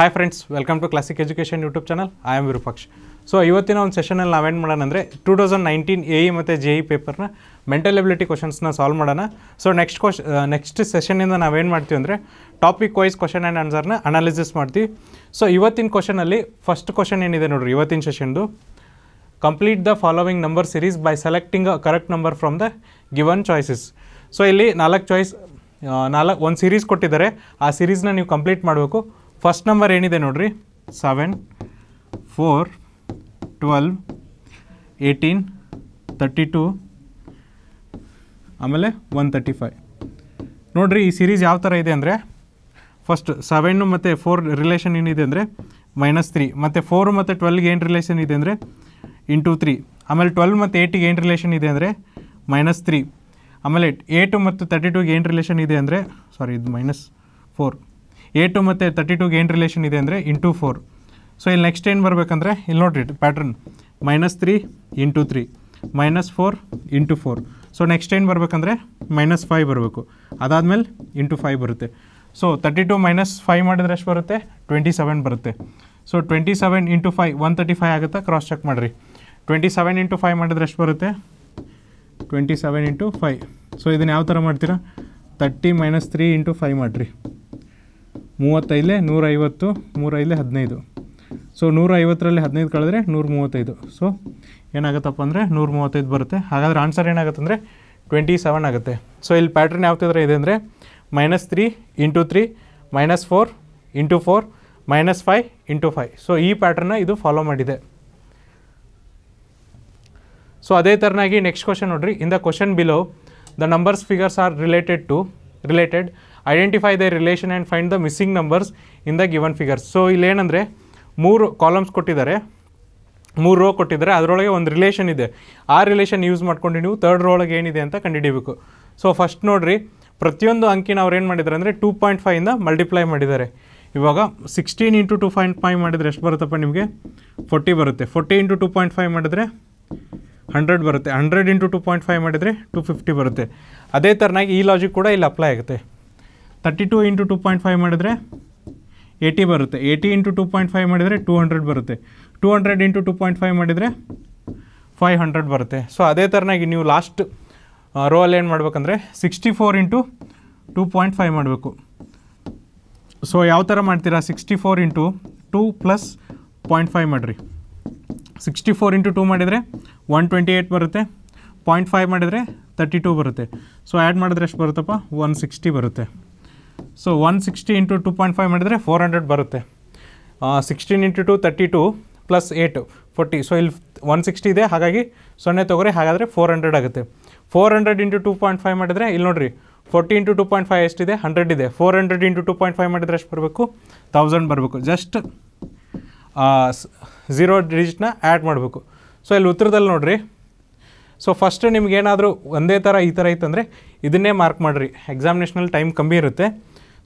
Hi friends welcome to classic education YouTube channel I am Virupaksh so ಇವತ್ತಿನ ಒಂದು ಸೆಷನಲ್ಲಿ ನಾವೇನು ಮಾಡೋಣ ಅಂದರೆ two thousand nineteen A E ಮತ್ತು ಜೆ ಇ ಪೇಪರ್ನ ಮೆಂಟಲ್ ಎಬಿಲಿಟಿ ಕ್ವಶನ್ಸ್ನ ಸಾಲ್ವ್ ಮಾಡೋಣ ಸೊ ನೆಕ್ಸ್ಟ್ ಕ್ವಶ್ ನೆಕ್ಸ್ಟ್ ಸೆಷನಿಂದ ನಾವೇನು ಮಾಡ್ತೀವಿ ಅಂದರೆ ಟಾಪಿಕ್ ವೈಸ್ ಕ್ವಶನ್ ಆ್ಯಂಡ್ ಆನ್ಸರ್ನ ಅನಾಲಿಸಿಸ್ ಮಾಡ್ತೀವಿ ಸೊ ಇವತ್ತಿನ ಕ್ವಶನಲ್ಲಿ ಫಸ್ಟ್ ಕ್ವಶನ್ ಏನಿದೆ ನೋಡಿರಿ ಇವತ್ತಿನ ಸೆಷನ್ದು complete the following number series by selecting a correct number from the given choices so ಇಲ್ಲಿ ನಾಲ್ಕು ಚಾಯ್ಸ್ ನಾಲ್ಕು ಒಂದು ಸಿರೀಸ್ ಕೊಟ್ಟಿದ್ದಾರೆ ಆ ಸಿರೀಸ್ನ ನೀವು ಕಂಪ್ಲೀಟ್ ಮಾಡಬೇಕು ಫಸ್ಟ್ ನಂಬರ್ ಏನಿದೆ ನೋಡ್ರಿ seven four twelve eighteen thirty two ಆಮೇಲೆ ಒನ್ ತರ್ಟಿ ಫೈವ್ ನೋಡಿರಿ ಈ ಸೀರೀಸ್ ಯಾವ ಥರ ಇದೆ ಅಂದರೆ ಫಸ್ಟ್ ಸೆವೆನ್ನು ಮತ್ತು ಫೋರ್ ರಿಲೇಷನ್ ಏನಿದೆ ಅಂದರೆ ಮೈನಸ್ ತ್ರೀ ಮತ್ತು ಫೋರ್ ಮತ್ತು ಟ್ವೆಲ್ಗೆ ಏನು ರಿಲೇಷನ್ ಇದೆ ಅಂದರೆ ಇಂಟು ತ್ರೀ ಆಮೇಲೆ ಟ್ವೆಲ್ ಮತ್ತು ಏಯ್ಟಿಗೆ ಏನು ರಿಲೇಷನ್ ಇದೆ ಅಂದರೆ ಮೈನಸ್ ತ್ರೀ ಆಮೇಲೆ ಏಯ್ಟು ಮತ್ತು ತರ್ಟಿ ಟೂಗೆ ಏನು ರಿಲೇಷನ್ ಇದೆ ಅಂದರೆ ಸಾರಿ ಇದು ಮೈನಸ್ ಫೋರ್ ಎ ಟು ಮತ್ತು ತರ್ಟಿ ಟೂಗೆ ಏನು ರಿಲೇಷನ್ ಇದೆ ಅಂದರೆ ಇಂಟು ಫೋರ್ ಸೊ ಇಲ್ಲಿ ನೆಕ್ಸ್ಟ್ ಏನು ಬರಬೇಕಂದ್ರೆ ಇಲ್ಲಿ ನೋಡಿರಿ pattern minus three into three minus four into four so next ಏನು ಬರಬೇಕಂದ್ರೆ ಮೈನಸ್ ಫೈವ್ ಬರಬೇಕು ಅದಾದಮೇಲೆ ಇಂಟು ಫೈವ್ ಬರುತ್ತೆ so thirty two minus five ಮಾಡಿದ್ರೆ ಎಷ್ಟು ಬರುತ್ತೆ ಟ್ವೆಂಟಿ ಸೆವೆನ್ ಬರುತ್ತೆ so twenty seven into five one thirty five ಆಗುತ್ತಾ ಕ್ರಾಸ್ ಚೆಕ್ ಮಾಡಿರಿ ಟ್ವೆಂಟಿ ಸೆವೆನ್ ಇಂಟು ಫೈವ್ ಮಾಡಿದ್ರೆ ಎಷ್ಟು ಬರುತ್ತೆ twenty seven into five so ಇದನ್ನು ಯಾವ ಥರ ಮಾಡ್ತೀರಾ thirty minus three into five ಮಾಡಿರಿ ಮೂವತ್ತೈದಲೇ ನೂರೈವತ್ತು ಮೂರೈದಲೇ ಹದಿನೈದು ಸೊ ನೂರ ಐವತ್ತರಲ್ಲಿ ಹದಿನೈದು ಕಳೆದ್ರೆ ನೂರ ಮೂವತ್ತೈದು ಸೊ ಏನಾಗುತ್ತಪ್ಪ ಅಂದರೆ ನೂರ ಮೂವತ್ತೈದು ಬರುತ್ತೆ ಹಾಗಾದರೆ ಆನ್ಸರ್ ಏನಾಗುತ್ತೆ ಅಂದರೆ ಟ್ವೆಂಟಿ ಸೆವೆನ್ ಆಗುತ್ತೆ ಸೊ ಇಲ್ಲಿ ಪ್ಯಾಟ್ರನ್ ಯಾವ ಇದೆ ಅಂದರೆ minus three into three minus four into four minus five into five so ಈ ಪ್ಯಾಟ್ರನ್ನ ಇದು ಫಾಲೋ ಮಾಡಿದೆ ಸೊ ಅದೇ ಥರನಾಗಿ ನೆಕ್ಸ್ಟ್ ಕ್ವಶನ್ ನೋಡ್ರಿ in the question below the numbers figures are related to related identify the relation and find the missing numbers in the given figures so ಇಲ್ಲೇನಂದರೆ ಮೂರು columns ಕೊಟ್ಟಿದ್ದಾರೆ ಮೂರು ರೋ ಕೊಟ್ಟಿದ್ದಾರೆ ಅದರೊಳಗೆ ಒಂದು ರಿಲೇಷನ್ ಇದೆ ಆ ರಿಲೇಷನ್ ಯೂಸ್ ಮಾಡ್ಕೊಂಡು ನೀವು ತರ್ಡ್ ರೋ ಒಳಗೆ ಏನಿದೆ ಅಂತ ಕಂಡುಹಿಡಿಯಬೇಕು ಸೊ ಫಸ್ಟ್ ನೋಡಿರಿ ಪ್ರತಿಯೊಂದು ಅಂಕಿನ ಅವ್ರು ಏನು ಮಾಡಿದ್ದಾರೆ ಅಂದರೆ ಟೂ ಪಾಯಿಂಟ್ ಫೈವಿಂದ ಮಲ್ಟಿಪ್ಲೈ ಮಾಡಿದ್ದಾರೆ ಇವಾಗ sixteen into two point five ಮಾಡಿದರೆ ಎಷ್ಟು ಬರುತ್ತಪ್ಪ ನಿಮಗೆ ಫೋರ್ಟಿ ಬರುತ್ತೆ forty into two point five ಮಾಡಿದರೆ ಹಂಡ್ರೆಡ್ ಬರುತ್ತೆ hundred into two point five ಮಾಡಿದರೆ ಟು ಫಿಫ್ಟಿ ಬರುತ್ತೆ ಅದೇ ಥರನಾಗಿ ಈ ಲಾಜಿಕ್ ಕೂಡ ಇಲ್ಲಿ ಅಪ್ಲೈ ಆಗುತ್ತೆ thirty two into two point five ಮಾಡಿದರೆ ಏಯ್ಟಿ ಬರುತ್ತೆ eighty into two point five ಮಾಡಿದರೆ ಟೂ ಹಂಡ್ರೆಡ್ ಬರುತ್ತೆ two hundred into two point five ಮಾಡಿದರೆ ಫೈವ್ ಹಂಡ್ರೆಡ್ ಬರುತ್ತೆ ಸೊ ಅದೇ ಥರನಾಗಿ ನೀವು ಲಾಸ್ಟ್ ರೋ ಏನು ಮಾಡಬೇಕಂದ್ರೆ sixty four into two point five ಮಾಡಬೇಕು ಸೊ ಯಾವ ಥರ ಮಾಡ್ತೀರಾ sixty four into two plus point five ಮಾಡಿರಿ ಸಿಕ್ಸ್ಟಿ ಫೋರ್ ಇಂಟು ಟೂ ಮಾಡಿದರೆ ಒನ್ ಟ್ವೆಂಟಿ ಏಯ್ಟ್ ಬರುತ್ತೆ ಪಾಯಿಂಟ್ ಫೈವ್ ಮಾಡಿದರೆ ತರ್ಟಿ ಟೂ ಬರುತ್ತೆ ಸೊ ಆ್ಯಡ್ ಮಾಡಿದ್ರೆ ಎಷ್ಟು ಬರುತ್ತಪ್ಪ ಒನ್ ಸಿಕ್ಸ್ಟಿ ಬರುತ್ತೆ so one sixty into two point five ಮಾಡಿದರೆ ಫೋರ್ ಹಂಡ್ರೆಡ್ ಬರುತ್ತೆ sixteen into two thirty two plus eight forty so ಇಲ್ಲಿ ಒನ್ ಸಿಕ್ಸ್ಟಿ ಇದೆ ಹಾಗಾಗಿ ಸೊನ್ನೆ ತೊಗೊರಿ ಹಾಗಾದರೆ ಫೋರ್ ಹಂಡ್ರೆಡ್ ಆಗುತ್ತೆ four hundred into two point five ಮಾಡಿದರೆ ಇಲ್ಲಿ ನೋಡಿರಿ forty into two point five ಎಷ್ಟಿದೆ ಹಂಡ್ರೆಡ್ ಇದೆ four hundred into two point five ಮಾಡಿದರೆ ಎಷ್ಟು ಬರಬೇಕು ತೌಸಂಡ್ ಬರಬೇಕು ಜಸ್ಟ್ ಝೀರೋ ಡಿಜಿಟ್ನ ಆ್ಯಡ್ ಮಾಡಬೇಕು ಸೊ ಇಲ್ಲಿ ಉತ್ತರದಲ್ಲಿ ನೋಡಿರಿ ಸೊ ಫಸ್ಟ್ ನಿಮ್ಗೇನಾದರೂ ಒಂದೇ ಥರ ಈ ಥರ ಇತ್ತಂದರೆ ಇದನ್ನೇ ಮಾರ್ಕ್ ಮಾಡಿರಿ ಎಕ್ಸಾಮಿನೇಷನಲ್ಲಿ ಟೈಮ್ ಕಮ್ಮಿ ಇರುತ್ತೆ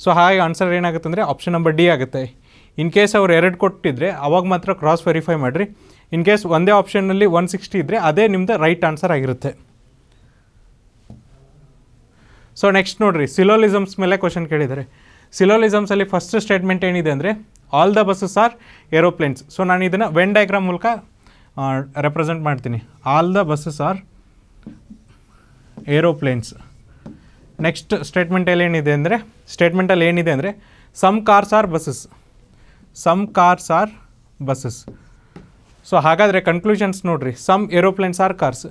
ಸೊ ಹಾಗೆ ಆನ್ಸರ್ ಏನಾಗುತ್ತೆ ಅಂದರೆ ಆಪ್ಷನ್ ನಂಬರ್ ಡಿ ಆಗುತ್ತೆ ಇನ್ ಕೇಸ್ ಅವ್ರು ಎರಡು ಕೊಟ್ಟಿದ್ರೆ ಅವಾಗ ಮಾತ್ರ ಕ್ರಾಸ್ ವೆರಿಫೈ ಮಾಡಿರಿ ಇನ್ ಕೇಸ್ ಒಂದೇ ಆಪ್ಷನ್ನಲ್ಲಿ ಒನ್ ಸಿಕ್ಸ್ಟಿ ಇದ್ದರೆ ಅದೇ ನಿಮ್ದು ರೈಟ್ ಆನ್ಸರ್ ಆಗಿರುತ್ತೆ ಸೊ ನೆಕ್ಸ್ಟ್ ನೋಡಿರಿ ಸಿಲೋಲಿಸಮ್ಸ್ ಮೇಲೆ ಕ್ವಶನ್ ಕೇಳಿದ್ದಾರೆ ಸಿಲೋಲಿಸಮ್ಸಲ್ಲಿ ಫಸ್ಟ್ ಸ್ಟೇಟ್ಮೆಂಟ್ ಏನಿದೆ ಅಂದರೆ all the buses are aeroplanes so ನಾನು ಇದನ್ನು ವೆನ್ ಡಯಾಗ್ರಾಮ್ ಮೂಲಕ ರೆಪ್ರೆಸೆಂಟ್ ಮಾಡ್ತೀನಿ all the buses are aeroplanes next ಸ್ಟೇಟ್ಮೆಂಟಲ್ಲಿ ಏನಿದೆ ಅಂದರೆ ಸ್ಟೇಟ್ಮೆಂಟಲ್ಲಿ ಏನಿದೆ ಅಂದರೆ some cars are buses some cars are buses so ಹಾಗಾದರೆ ಕನ್ಕ್ಲೂಷನ್ಸ್ ನೋಡಿರಿ ಸಮ್ ಏರೋಪ್ಲೇನ್ಸ್ ಆರ್ ಕಾರ್ಸ್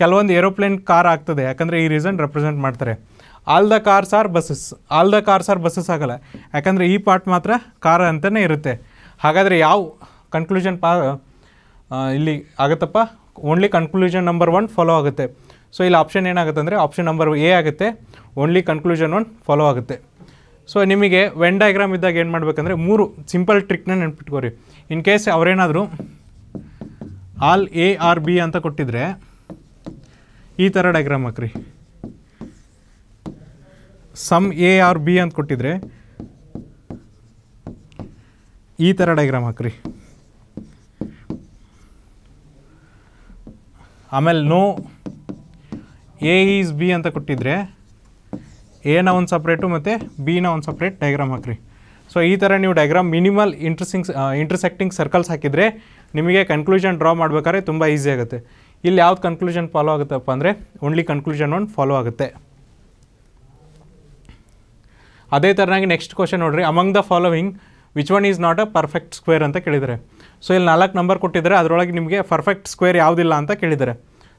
ಕೆಲವೊಂದು ಏರೋಪ್ಲೇನ್ ಕಾರ್ ಆಗ್ತದೆ ಯಾಕಂದರೆ ಈ ರೀಸನ್ ರೆಪ್ರೆಸೆಂಟ್ ಮಾಡ್ತಾರೆ all the cars are buses all the cars are buses ಆಗೋಲ್ಲ ಯಾಕಂದರೆ ಈ ಪಾರ್ಟ್ ಮಾತ್ರ ಕಾರ್ ಅಂತಲೇ ಇರುತ್ತೆ ಹಾಗಾದರೆ ಯಾವ ಕನ್ಕ್ಲೂಷನ್ ಪಾ ಇಲ್ಲಿ ಆಗುತ್ತಪ್ಪ only conclusion number one follow ಆಗುತ್ತೆ ಸೊ ಇಲ್ಲಿ ಆಪ್ಷನ್ ಏನಾಗುತ್ತೆ ಅಂದರೆ ಆಪ್ಷನ್ ನಂಬರ್ ಎ ಆಗುತ್ತೆ ಓನ್ಲಿ ಕನ್ಕ್ಲೂಷನ್ ಒನ್ ಫಾಲೋ ಆಗುತ್ತೆ ಸೊ ನಿಮಗೆ ವೆನ್ ಡಯಾಗ್ರಾಮ್ ಇದ್ದಾಗ ಏನು ಮಾಡಬೇಕಂದ್ರೆ ಮೂರು ಸಿಂಪಲ್ ಟ್ರಿಕ್ನ ನೆನ್ಪಿಟ್ಕೋರಿ ಇನ್ ಕೇಸ್ ಅವರೇನಾದರೂ ಆಲ್ ಎ ಆರ್ ಬಿ ಅಂತ ಕೊಟ್ಟಿದ್ರೆ ಈ ಥರ ಡಯಾಗ್ರಾಮ್ ಹಾಕ್ರಿ ಸಮ್ ಎ ಆರ್ ಬಿ ಅಂತ ಕೊಟ್ಟಿದ್ರೆ ಈ ಥರ ಡಯಾಗ್ರಾಮ್ ಹಾಕ್ರಿ ಆಮೇಲೆ ನೋ ಎ ಈಸ್ ಬಿ ಅಂತ ಕೊಟ್ಟಿದ್ದರೆ ಎನ ಒಂದು ಸಪ್ರೇಟು ಮತ್ತು ಬಿನ ಒಂದು ಸಪ್ರೇಟ್ ಡಯಾಗ್ರಾಮ್ ಹಾಕಿರಿ ಸೊ ಈ ಥರ ನೀವು diagram minimal interesting intersecting circles ಹಾಕಿದರೆ ನಿಮಗೆ ಕನ್ಕ್ಲೂಷನ್ ಡ್ರಾ ಮಾಡ್ಬೇಕಾದ್ರೆ ತುಂಬ ಈಸಿ ಆಗುತ್ತೆ ಇಲ್ಲಿ ಯಾವ್ದು ಕನ್ಕ್ಲೂಷನ್ ಫಾಲೋ ಆಗುತ್ತಪ್ಪ ಅಂದರೆ ಓನ್ಲಿ ಕನ್ಕ್ಲೂಷನ್ ಒಂದು ಫಾಲೋ ಆಗುತ್ತೆ ಅದೇ ಥರನಾಗಿ ನೆಕ್ಸ್ಟ್ ಕ್ವಶನ್ ನೋಡಿರಿ among the following which one is not a perfect square ಅಂತ ಕೇಳಿದರೆ ಸೊ ಇಲ್ಲಿ ನಾಲ್ಕು ನಂಬರ್ ಕೊಟ್ಟಿದ್ದಾರೆ ಅದರೊಳಗೆ ನಿಮಗೆ ಪರ್ಫೆಕ್ಟ್ ಸ್ಕ್ವೇರ್ ಯಾವುದಿಲ್ಲ ಅಂತ ಕೇಳಿದ್ದಾರೆ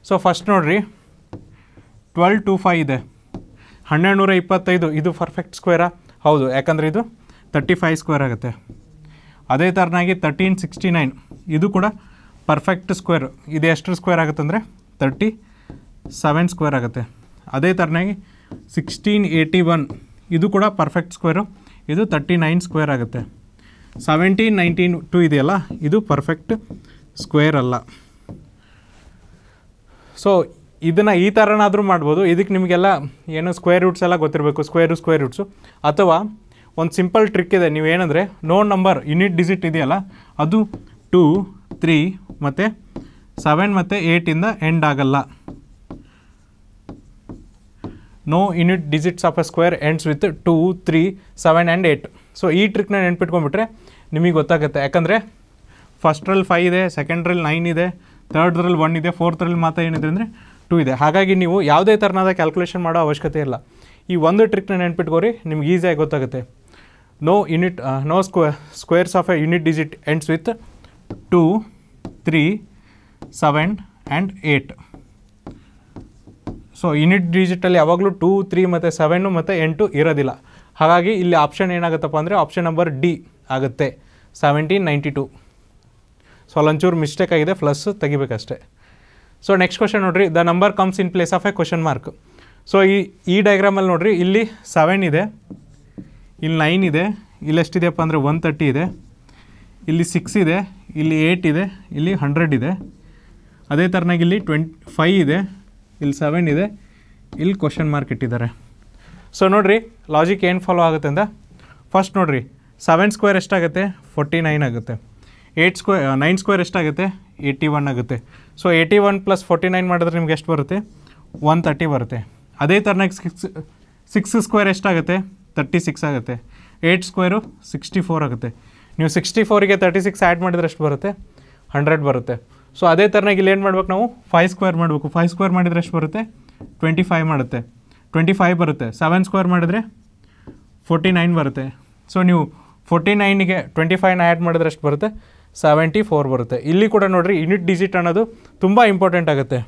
ಸೊ ಫಸ್ಟ್ ನೋಡಿರಿ ಟ್ವೆಲ್ ಟು ಫೈ ಇದೆ ಹನ್ನೆರಡು ನೂರ ಇಪ್ಪತ್ತೈದು ಇದು ಪರ್ಫೆಕ್ಟ್ ಸ್ಕ್ವೇರಾ ಹೌದು ಯಾಕಂದರೆ ಇದು ತರ್ಟಿ ಫೈ ಸ್ಕ್ವೇರ್ ಆಗುತ್ತೆ ಅದೇ ಥರನಾಗಿ ತರ್ಟೀನ್ ಸಿಕ್ಸ್ಟಿ ನೈನ್ ಇದು ಕೂಡ ಪರ್ಫೆಕ್ಟ್ ಸ್ಕ್ವೇರ್ ಇದು ಎಷ್ಟು ಸ್ಕ್ವೇರ್ ಆಗುತ್ತೆ ಅಂದರೆ ತರ್ಟಿ ಸೆವೆನ್ ಸ್ಕ್ವೇರ್ ಆಗುತ್ತೆ ಅದೇ ಥರನಾಗಿ ಸಿಕ್ಸ್ಟೀನ್ ಏಯ್ಟಿ ಒನ್ ಇದು ಕೂಡ ಪರ್ಫೆಕ್ಟ್ ಸ್ಕ್ವೇರು ಇದು ತರ್ಟಿ ನೈನ್ ಸ್ಕ್ವೇರ್ ಆಗುತ್ತೆ ಸೆವೆಂಟೀನ್ ನೈನ್ಟೀನ್ ಟು ಇದೆಯಲ್ಲ ಇದು ಪರ್ಫೆಕ್ಟ್ ಸ್ಕ್ವೇರ್ ಅಲ್ಲ ಸೊ ಇದನ್ನು ಈ ಥರನಾದರೂ ಮಾಡ್ಬೋದು ಇದಕ್ಕೆ ನಿಮಗೆಲ್ಲ ಏನು ಸ್ಕ್ವೇರ್ ರೂಟ್ಸ್ ಎಲ್ಲ ಗೊತ್ತಿರಬೇಕು ಸ್ಕ್ವೇರು ಸ್ಕ್ವೇರ್ ರೂಟ್ಸು ಅಥವಾ ಒಂದು ಸಿಂಪಲ್ ಟ್ರಿಕ್ ಇದೆ ನೀವು ಏನಂದರೆ ನೋ ನಂಬರ್ ಯುನಿಟ್ ಡಿಜಿಟ್ ಇದೆಯಲ್ಲ ಅದು ಟೂ ತ್ರೀ ಮತ್ತು ಸೆವೆನ್ ಮತ್ತು ಏಯ್ಟಿಂದ ಎಂಡ್ ಆಗಲ್ಲ no unit digits of a square ends with two three seven and eight so ಈ ಟ್ರಿಕ್ನ ನೆನ್ಪಿಟ್ಕೊಂಡ್ಬಿಟ್ರೆ ನಿಮಗೆ ಗೊತ್ತಾಗುತ್ತೆ ಯಾಕಂದರೆ ಫಸ್ಟ್ರಲ್ಲಿ ಫೈ ಇದೆ ಸೆಕೆಂಡ್ರಲ್ಲಿ ನೈನ್ ಇದೆ ಥರ್ಡ್ರಲ್ಲಿ ಒನ್ ಇದೆ ಫೋರ್ತ್ರಲ್ಲಿ ಮಾತ್ರ ಏನಿದೆ ಅಂದರೆ ಟೂ ಇದೆ ಹಾಗಾಗಿ ನೀವು ಯಾವುದೇ ಥರನಾದ ಕ್ಯಾಲ್ಕುಲೇಷನ್ ಮಾಡೋ ಅವಶ್ಯಕತೆ ಇಲ್ಲ ಈ ಒಂದು ಟ್ರಿಕ್ನ ನೆನ್ಪಿಟ್ಕೋರಿ ನಿಮ್ಗೆ ಈಸಿಯಾಗಿ ಗೊತ್ತಾಗುತ್ತೆ no unit no square squares of a unit digit ends with two three seven and eight so unit ಡಿಜಿಟಲ್ಲಿ ಯಾವಾಗಲೂ ಟೂ ತ್ರೀ ಮತ್ತು ಸೆವೆನ್ನು ಮತ್ತು ಎಂಟು ಇರೋದಿಲ್ಲ ಹಾಗಾಗಿ ಇಲ್ಲಿ ಆಪ್ಷನ್ ಏನಾಗುತ್ತಪ್ಪ ಅಂದರೆ ಆಪ್ಷನ್ ನಂಬರ್ ಡಿ ಆಗುತ್ತೆ ಸೆವೆಂಟೀನ್ ನೈಂಟಿ ಟು ಸೊ ಅಲ್ಲೊಂಚೂರು ಮಿಸ್ಟೇಕ್ ಆಗಿದೆ ಪ್ಲಸ್ ತೆಗಿಬೇಕಷ್ಟೆ ಸೊ ನೆಕ್ಸ್ಟ್ ಕ್ವಶನ್ ನೋಡಿರಿ the number comes in place of a question mark so ಈ ಈ ಡಯಾಗ್ರಾಮಲ್ಲಿ ನೋಡಿರಿ ಇಲ್ಲಿ ಸೆವೆನ್ ಇದೆ ಇಲ್ಲಿ ನೈನ್ ಇದೆ ಎಷ್ಟಿದೆಯಪ್ಪ ಅಂದರೆ ಒನ್ ತರ್ಟಿ ಇದೆ ಇಲ್ಲಿ ಸಿಕ್ಸ್ ಇದೆ ಇಲ್ಲಿ ಏಯ್ಟ್ ಇದೆ ಇಲ್ಲಿ ಹಂಡ್ರೆಡ್ ಇದೆ ಅದೇ ಥರನಾಗಿ ಇಲ್ಲಿ ಟ್ವೆಂಟ್ ಫೈ ಇದೆ ಇಲ್ಲಿ ಸೆವೆನ್ ಇದೆ ಇಲ್ಲಿ ಕ್ವಶನ್ ಮಾರ್ಕ್ ಇಟ್ಟಿದ್ದಾರೆ ಸೊ ನೋಡಿರಿ ಲಾಜಿಕ್ ಏನು ಫಾಲೋ ಆಗುತ್ತೆ ಅಂತ ಫಸ್ಟ್ ನೋಡಿರಿ ಸೆವೆನ್ ಸ್ಕ್ವೇರ್ ಎಷ್ಟಾಗುತ್ತೆ ಫೋರ್ಟಿ ನೈನ್ ಆಗುತ್ತೆ ಏಯ್ಟ್ ಸ್ಕ್ವೇ ನೈನ್ ಸ್ಕ್ವೇರ್ ಎಷ್ಟಾಗುತ್ತೆ ಏಯ್ಟಿ ಒನ್ ಆಗುತ್ತೆ so eighty one plus forty nine ಮಾಡಿದ್ರೆ ನಿಮ್ಗೆ ಎಷ್ಟು ಬರುತ್ತೆ ಒನ್ ತರ್ಟಿ ಬರುತ್ತೆ ಅದೇ ಥರನಾಗಿ ಸಿಕ್ಸ್ ಸಿಕ್ಸ್ ಸ್ಕ್ವೇರ್ ಎಷ್ಟಾಗುತ್ತೆ ತರ್ಟಿ ಸಿಕ್ಸ್ ಆಗುತ್ತೆ ಏಯ್ಟ್ ಸ್ಕ್ವೇರು ಸಿಕ್ಸ್ಟಿ ಫೋರ್ ಆಗುತ್ತೆ ನೀವು ಸಿಕ್ಸ್ಟಿ ಫೋರಿಗೆ ತರ್ಟಿ ಸಿಕ್ಸ್ ಆ್ಯಡ್ ಮಾಡಿದ್ರೆ ಎಷ್ಟು ಬರುತ್ತೆ ಹಂಡ್ರೆಡ್ ಬರುತ್ತೆ ಸೊ ಅದೇ ಥರನಾಗಿ ಇಲ್ಲಿ ಏನು ಮಾಡ್ಬೇಕು ನಾವು ಫೈವ್ ಸ್ಕ್ವೇರ್ ಮಾಡಬೇಕು ಫೈವ್ ಸ್ಕ್ವೇರ್ ಮಾಡಿದರೆ ಎಷ್ಟು ಬರುತ್ತೆ ಟ್ವೆಂಟಿ ಫೈವ್ ಮಾಡುತ್ತೆ ಟ್ವೆಂಟಿ ಫೈವ್ ಬರುತ್ತೆ ಸೆವೆನ್ ಸ್ಕ್ವೇರ್ ಮಾಡಿದರೆ ಫೋರ್ಟಿ ನೈನ್ ಬರುತ್ತೆ ಸೊ ನೀವು ಫೋರ್ಟಿ ನೈನಿಗೆ ಟ್ವೆಂಟಿ ಫೈವ್ನ ಆ್ಯಡ್ ಮಾಡಿದ್ರೆ ಎಷ್ಟು ಬರುತ್ತೆ ಸೆವೆಂಟಿ ಫೋರ್ ಬರುತ್ತೆ ಇಲ್ಲಿ ಕೂಡ ನೋಡಿರಿ ಯುನಿಟ್ ಡಿಜಿಟ್ ಅನ್ನೋದು ತುಂಬ ಇಂಪಾರ್ಟೆಂಟ್ ಆಗುತ್ತೆ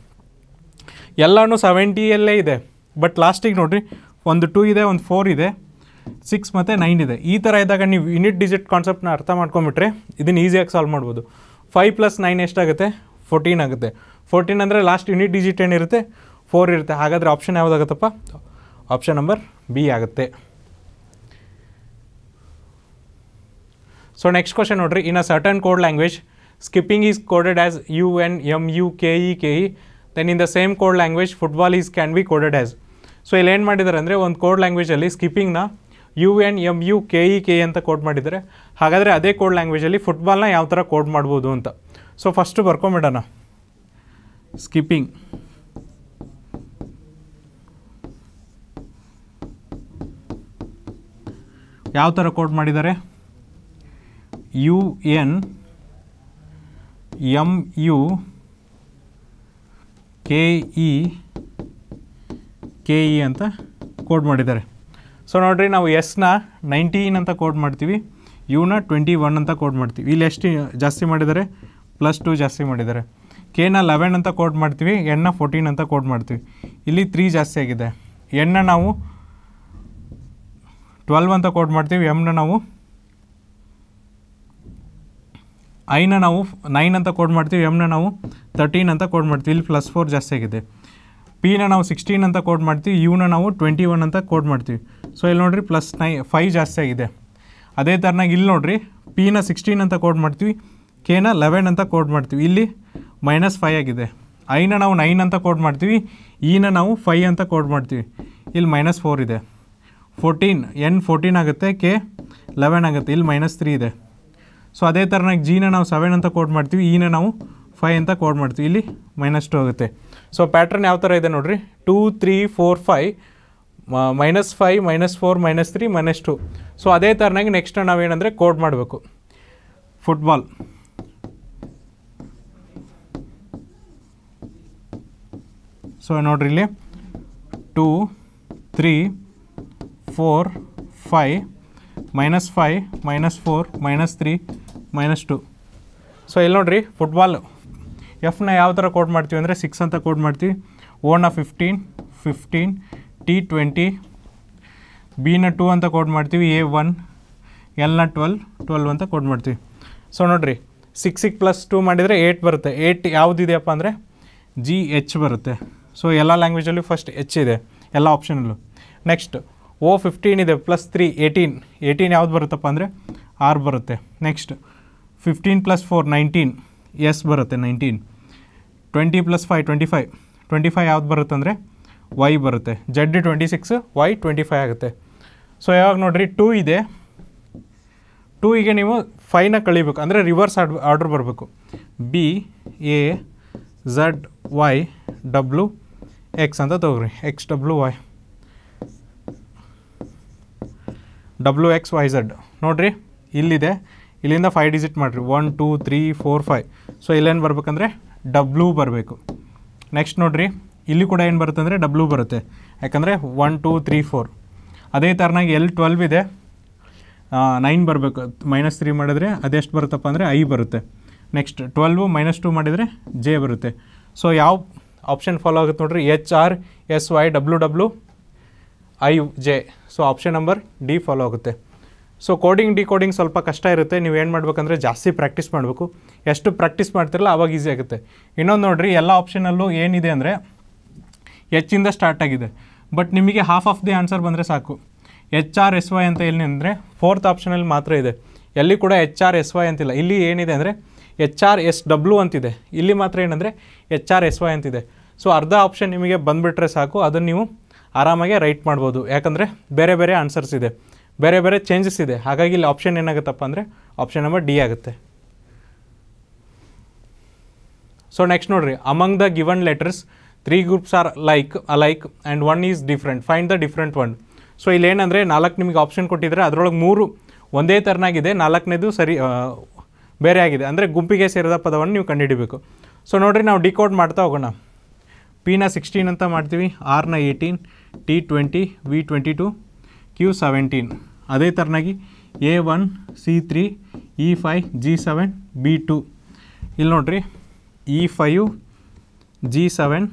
ಎಲ್ಲನೂ ಸೆವೆಂಟಿಯಲ್ಲೇ ಇದೆ ಬಟ್ ಲಾಸ್ಟಿಗೆ ನೋಡಿರಿ ಒಂದು ಟೂ ಇದೆ ಒಂದು ಫೋರ್ ಇದೆ ಸಿಕ್ಸ್ ಮತ್ತು ನೈನ್ ಇದೆ ಈ ಥರ ಇದ್ದಾಗ ನೀವು ಯುನಿಟ್ ಡಿಜಿಟ್ ಕಾನ್ಸೆಪ್ಟ್ನ ಅರ್ಥ ಮಾಡ್ಕೊಂಬಿಟ್ರೆ ಇದನ್ನು ಈಸಿಯಾಗಿ ಸಾಲ್ವ್ ಮಾಡ್ಬೋದು ಫೈವ್ ಪ್ಲಸ್ ನೈನ್ ಎಷ್ಟಾಗುತ್ತೆ ಫೋರ್ಟೀನ್ ಆಗುತ್ತೆ ಫೋರ್ಟೀನ್ ಅಂದರೆ ಲಾಸ್ಟ್ ಯುನಿಟ್ ಡಿಜಿಟ್ ಏನಿರುತ್ತೆ ಫೋರ್ ಇರುತ್ತೆ ಹಾಗಾದರೆ ಆಪ್ಷನ್ ಯಾವುದಾಗುತ್ತಪ್ಪ ಆಪ್ಷನ್ ನಂಬರ್ ಬಿ ಆಗುತ್ತೆ ಸೊ ನೆಕ್ಸ್ಟ್ ಕ್ವಶನ್ ನೋಡ್ರಿ in a certain code language skipping is coded as U N M U K E K E then in the same code language football is can be coded as so ಇಲ್ಲಿ ಏನು ಮಾಡಿದ್ದಾರೆ ಅಂದರೆ ಒಂದು code ಲ್ಯಾಂಗ್ವೇಜಲ್ಲಿ ಸ್ಕಿಪ್ಪಿಂಗ್ನ U N M U K E e K e ಅಂತ code ಮಾಡಿದ್ದಾರೆ ಹಾಗಾದರೆ ಅದೇ ಕೋಡ್ ಲ್ಯಾಂಗ್ವೇಜಲ್ಲಿ ಫುಟ್ಬಾಲ್ನ ಯಾವ ಥರ ಕೋಡ್ ಮಾಡ್ಬೋದು ಅಂತ ಸೊ ಫಸ್ಟು ಬರ್ಕೊಂಬಿಡೋಣ ಸ್ಕಿಪ್ಪಿಂಗ್ ಯಾವ ಥರ ಕೋಡ್ ಮಾಡಿದ್ದಾರೆ U N M U K E K E ಅಂತ ಕೋಡ್ ಮಾಡಿದ್ದಾರೆ ಸೊ ನೋಡಿರಿ ನಾವು ಎಸ್ನ ನೈಂಟೀನ್ ಅಂತ ಕೋಡ್ ಮಾಡ್ತೀವಿ ಯುನ ಟ್ವೆಂಟಿ ಒನ್ ಅಂತ ಕೋಡ್ ಮಾಡ್ತೀವಿ ಇಲ್ಲಿ ಎಷ್ಟು ಜಾಸ್ತಿ ಮಾಡಿದ್ದಾರೆ ಪ್ಲಸ್ ಟು ಜಾಸ್ತಿ ಮಾಡಿದ್ದಾರೆ ಕೆನ ಲೆವೆನ್ ಅಂತ ಕೋಡ್ ಮಾಡ್ತೀವಿ ಎನ್ನ ಫೋರ್ಟೀನ್ ಅಂತ ಕೋಡ್ ಮಾಡ್ತೀವಿ ಇಲ್ಲಿ ತ್ರೀ ಜಾಸ್ತಿ ಆಗಿದೆ ಎನ್ನ ನಾವು ಟ್ವೆಲ್ವ್ ಅಂತ ಕೋಡ್ ಮಾಡ್ತೀವಿ ಎಮ್ನ ನಾವು ಐನ ನಾವು ನೈನ್ ಅಂತ ಕೋಡ್ ಮಾಡ್ತೀವಿ ಎಮ್ನ ನಾವು ತರ್ಟೀನ್ ಅಂತ ಕೋಡ್ ಮಾಡ್ತೀವಿ ಇಲ್ಲಿ ಪ್ಲಸ್ ಫೋರ್ ಜಾಸ್ತಿ ಆಗಿದೆ ಪಿನ ನಾವು ಸಿಕ್ಸ್ಟೀನ್ ಅಂತ ಕೋಡ್ ಮಾಡ್ತೀವಿ ಯುನ ನಾವು ಟ್ವೆಂಟಿ ಒನ್ ಅಂತ ಕೋಡ್ ಮಾಡ್ತೀವಿ ಸೊ ಇಲ್ಲಿ ನೋಡಿರಿ ಪ್ಲಸ್ ನೈ ಫೈ ಜಾಸ್ತಿ ಆಗಿದೆ ಅದೇ ಥರನಾಗಿ ಇಲ್ಲಿ ನೋಡಿರಿ ಪಿನ ಸಿಕ್ಸ್ಟೀನ್ ಅಂತ ಕೋಡ್ ಮಾಡ್ತೀವಿ ಕೆನ ಲೆವೆನ್ ಅಂತ ಕೋಡ್ ಮಾಡ್ತೀವಿ ಇಲ್ಲಿ ಮೈನಸ್ ಫೈ ಆಗಿದೆ ಐನ ನಾವು ನೈನ್ ಅಂತ ಕೋಡ್ ಮಾಡ್ತೀವಿ ಇನ e ನಾವು ಫೈ ಅಂತ ಕೋಡ್ ಮಾಡ್ತೀವಿ ಇಲ್ಲಿ ಮೈನಸ್ ಫೋರ್ ಇದೆ ಫೋರ್ಟೀನ್ ಎನ್ ಫೋರ್ಟೀನ್ ಆಗುತ್ತೆ ಕೆ ಲೆವೆನ್ ಆಗುತ್ತೆ ಇಲ್ಲಿ ಮೈನಸ್ ತ್ರೀ ಇದೆ ಸೊ ಅದೇ ಥರನಾಗಿ ಜೀನ ನಾವು ಸೆವೆನ್ ಅಂತ ಕೋಡ್ ಮಾಡ್ತೀವಿ ಈನ e ನಾವು ಫೈವ್ ಅಂತ ಕೋಡ್ ಮಾಡ್ತೀವಿ ಇಲ್ಲಿ ಮೈನಸ್ ಟು ಆಗುತ್ತೆ ಸೊ ಪ್ಯಾಟ್ರನ್ ಯಾವ ಥರ ಇದೆ ನೋಡಿರಿ two three four five minus five minus four minus three minus two so ಅದೇ ಥರನಾಗಿ ನೆಕ್ಸ್ಟ್ ನಾವೇನಂದರೆ ಕೋಡ್ ಮಾಡಬೇಕು ಫುಟ್ಬಾಲ್ ಸೊ ನೋಡ್ರಿ ಇಲ್ಲಿ two three four five minus five minus four minus three minus two so ಇಲ್ಲಿ ನೋಡಿರಿ ಫುಟ್ಬಾಲ್ ಎಫ್ನ ಯಾವ ಥರ ಕೋಡ್ ಮಾಡ್ತೀವಿ ಅಂದರೆ ಸಿಕ್ಸ್ ಅಂತ ಕೋಡ್ ಮಾಡ್ತೀವಿ ಓನ ಫಿಫ್ಟೀನ್ ಫಿಫ್ಟೀನ್ ಟಿ ಟ್ವೆಂಟಿ ಬಿನ ಟೂ ಅಂತ ಕೋಡ್ ಮಾಡ್ತೀವಿ ಎ ಒನ್ ಎಲ್ನ ಟ್ವೆಲ್ ಟ್ವೆಲ್ವ್ ಅಂತ ಕೋಡ್ ಮಾಡ್ತೀವಿ ಸೊ ನೋಡಿರಿ ಸಿಕ್ಸಿಗೆ ಪ್ಲಸ್ ಟೂ ಮಾಡಿದರೆ ಏಯ್ಟ್ ಬರುತ್ತೆ ಏಯ್ಟ್ ಯಾವುದಿದೆಯಪ್ಪ ಅಂದರೆ ಜಿ ಎಚ್ ಬರುತ್ತೆ ಸೊ ಎಲ್ಲ ಲ್ಯಾಂಗ್ವೇಜಲ್ಲಿ ಫಸ್ಟ್ ಎಚ್ ಇದೆ ಎಲ್ಲ ಆಪ್ಷನಲ್ಲೂ ನೆಕ್ಸ್ಟ್ ಓ ಫಿಫ್ಟೀನ್ ಇದೆ ಪ್ಲಸ್ ತ್ರೀ ಏಯ್ಟೀನ್ ಏಯ್ಟೀನ್ ಯಾವ್ದು ಬರುತ್ತಪ್ಪ ಅಂದರೆ ಆರ್ ಬರುತ್ತೆ next fifteen plus four nineteen S ಬರುತ್ತೆ nineteen twenty plus five twenty five twenty five ಯಾವ್ದು ಬರುತ್ತೆ ಅಂದರೆ ವೈ ಬರುತ್ತೆ Z twenty six Y twenty five ಆಗುತ್ತೆ ಸೊ ಯಾವಾಗ ನೋಡಿರಿ ಟೂ ಇದೆ ಟೂಗೆ ನೀವು ಫೈನ ಕಳಿಬೇಕು ಅಂದರೆ ರಿವರ್ಸ್ ಆರ್ಡ್ ಆರ್ಡ್ರ್ ಬರಬೇಕು B A Z Y W X ಅಂತ ತೊಗೊರಿ X W Y W X Y Z ನೋಡಿರಿ ಇಲ್ಲಿದೆ ಇಲ್ಲಿಂದ ಫೈವ್ ಡಿಜಿಟ್ ಮಾಡಿರಿ one two three four five so ಇಲ್ಲೇನು ಬರಬೇಕಂದ್ರೆ ಡಬ್ಲ್ಯೂ ಬರಬೇಕು ನೆಕ್ಸ್ಟ್ ನೋಡಿರಿ ಇಲ್ಲಿ ಕೂಡ ಏನು ಬರುತ್ತೆ ಅಂದರೆ ಡಬ್ಲ್ಯೂ ಬರುತ್ತೆ ಯಾಕಂದರೆ ಒನ್ ಟೂ ತ್ರೀ ಫೋರ್ ಅದೇ ಥರನಾಗಿ ಎಲ್ ಟ್ವೆಲ್ವ್ ಇದೆ ನೈನ್ ಬರಬೇಕು ಮೈನಸ್ ತ್ರೀ ಮಾಡಿದರೆ ಅದೆಷ್ಟು ಬರುತ್ತಪ್ಪ ಅಂದರೆ ಐ ಬರುತ್ತೆ ನೆಕ್ಸ್ಟ್ ಟ್ವೆಲ್ವು ಮೈನಸ್ ಟು ಮಾಡಿದರೆ ಜೆ ಬರುತ್ತೆ ಸೊ ಯಾವ ಆಪ್ಷನ್ ಫಾಲೋ ಆಗುತ್ತೆ ನೋಡ್ರಿ H R S Y W W I J so option number D follow ಆಗುತ್ತೆ ಸೊ ಕೋಡಿಂಗ್ ಡಿಕೋಡಿಂಗ್ ಸ್ವಲ್ಪ ಕಷ್ಟ ಇರುತ್ತೆ ನೀವು ಏನು ಮಾಡಬೇಕಂದ್ರೆ ಜಾಸ್ತಿ ಪ್ರಾಕ್ಟೀಸ್ ಮಾಡಬೇಕು ಎಷ್ಟು ಪ್ರಾಕ್ಟೀಸ್ ಮಾಡ್ತಿರಲ್ಲ ಆವಾಗ ಈಸಿ ಆಗುತ್ತೆ ಇನ್ನೊಂದು ನೋಡಿರಿ ಎಲ್ಲ ಆಪ್ಷನಲ್ಲೂ ಏನಿದೆ ಅಂದರೆ ಹೆಚ್ಚಿಂದ ಸ್ಟಾರ್ಟ್ ಆಗಿದೆ ಬಟ್ ನಿಮಗೆ ಹಾಫ್ ಆಫ್ ದಿ ಆನ್ಸರ್ ಬಂದರೆ ಸಾಕು ಎಚ್ ಆರ್ ಎಸ್ ವೈ ಅಂತ ಎಲ್ಲಿ ಅಂದರೆ ಫೋರ್ತ್ ಆಪ್ಷನಲ್ಲಿ ಮಾತ್ರ ಇದೆ ಎಲ್ಲಿ ಕೂಡ ಎಚ್ ಆರ್ ಎಸ್ ವೈ ಅಂತಿಲ್ಲ ಇಲ್ಲಿ ಏನಿದೆ ಅಂದರೆ ಎಚ್ ಆರ್ ಎಸ್ ಡಬ್ಲ್ಯೂ ಅಂತಿದೆ ಇಲ್ಲಿ ಮಾತ್ರ ಏನಂದರೆ ಎಚ್ ಆರ್ ಎಸ್ ವೈ ಅಂತಿದೆ ಸೊ ಅರ್ಧ ಆಪ್ಷನ್ ನಿಮಗೆ ಬಂದುಬಿಟ್ರೆ ಸಾಕು ಅದನ್ನು ನೀವು ಆರಾಮಾಗಿ ರೈಟ್ ಮಾಡ್ಬೋದು ಯಾಕಂದರೆ ಬೇರೆ ಬೇರೆ ಆನ್ಸರ್ಸ್ ಇದೆ ಬೇರೆ ಬೇರೆ ಚೇಂಜಸ್ ಇದೆ ಹಾಗಾಗಿ ಇಲ್ಲಿ ಆಪ್ಷನ್ ಏನಾಗುತ್ತಪ್ಪ ಅಂದರೆ ಆಪ್ಷನ್ ನಂಬರ್ ಡಿ ಆಗುತ್ತೆ ಸೊ ನೆಕ್ಸ್ಟ್ ನೋಡಿರಿ among the given letters three groups are like alike and one is different find the different one so ಇಲ್ಲೇನಂದರೆ ನಾಲ್ಕು ನಿಮಗೆ ಆಪ್ಷನ್ ಕೊಟ್ಟಿದ್ರೆ ಅದರೊಳಗೆ ಮೂರು ಒಂದೇ ಥರನಾಗಿದೆ ನಾಲ್ಕನೇದು ಸರಿ ಬೇರೆ ಆಗಿದೆ ಅಂದರೆ ಗುಂಪಿಗೆ ಸೇರಿದ ಪದವನ್ನು ನೀವು ಕಂಡುಹಿಡಬೇಕು ಸೊ ನೋಡಿರಿ ನಾವು ಡಿಕೋಡ್ ಮಾಡ್ತಾ ಹೋಗೋಣ ಪಿನ ಸಿಕ್ಸ್ಟೀನ್ ಅಂತ ಮಾಡ್ತೀವಿ ಆರ್ನ eighteen T twenty V twenty two Q seventeen ಅದೇ ಥರನಾಗಿ A one C three E five G seven B two ಇಲ್ಲಿ ನೋಡ್ರಿ E five G seven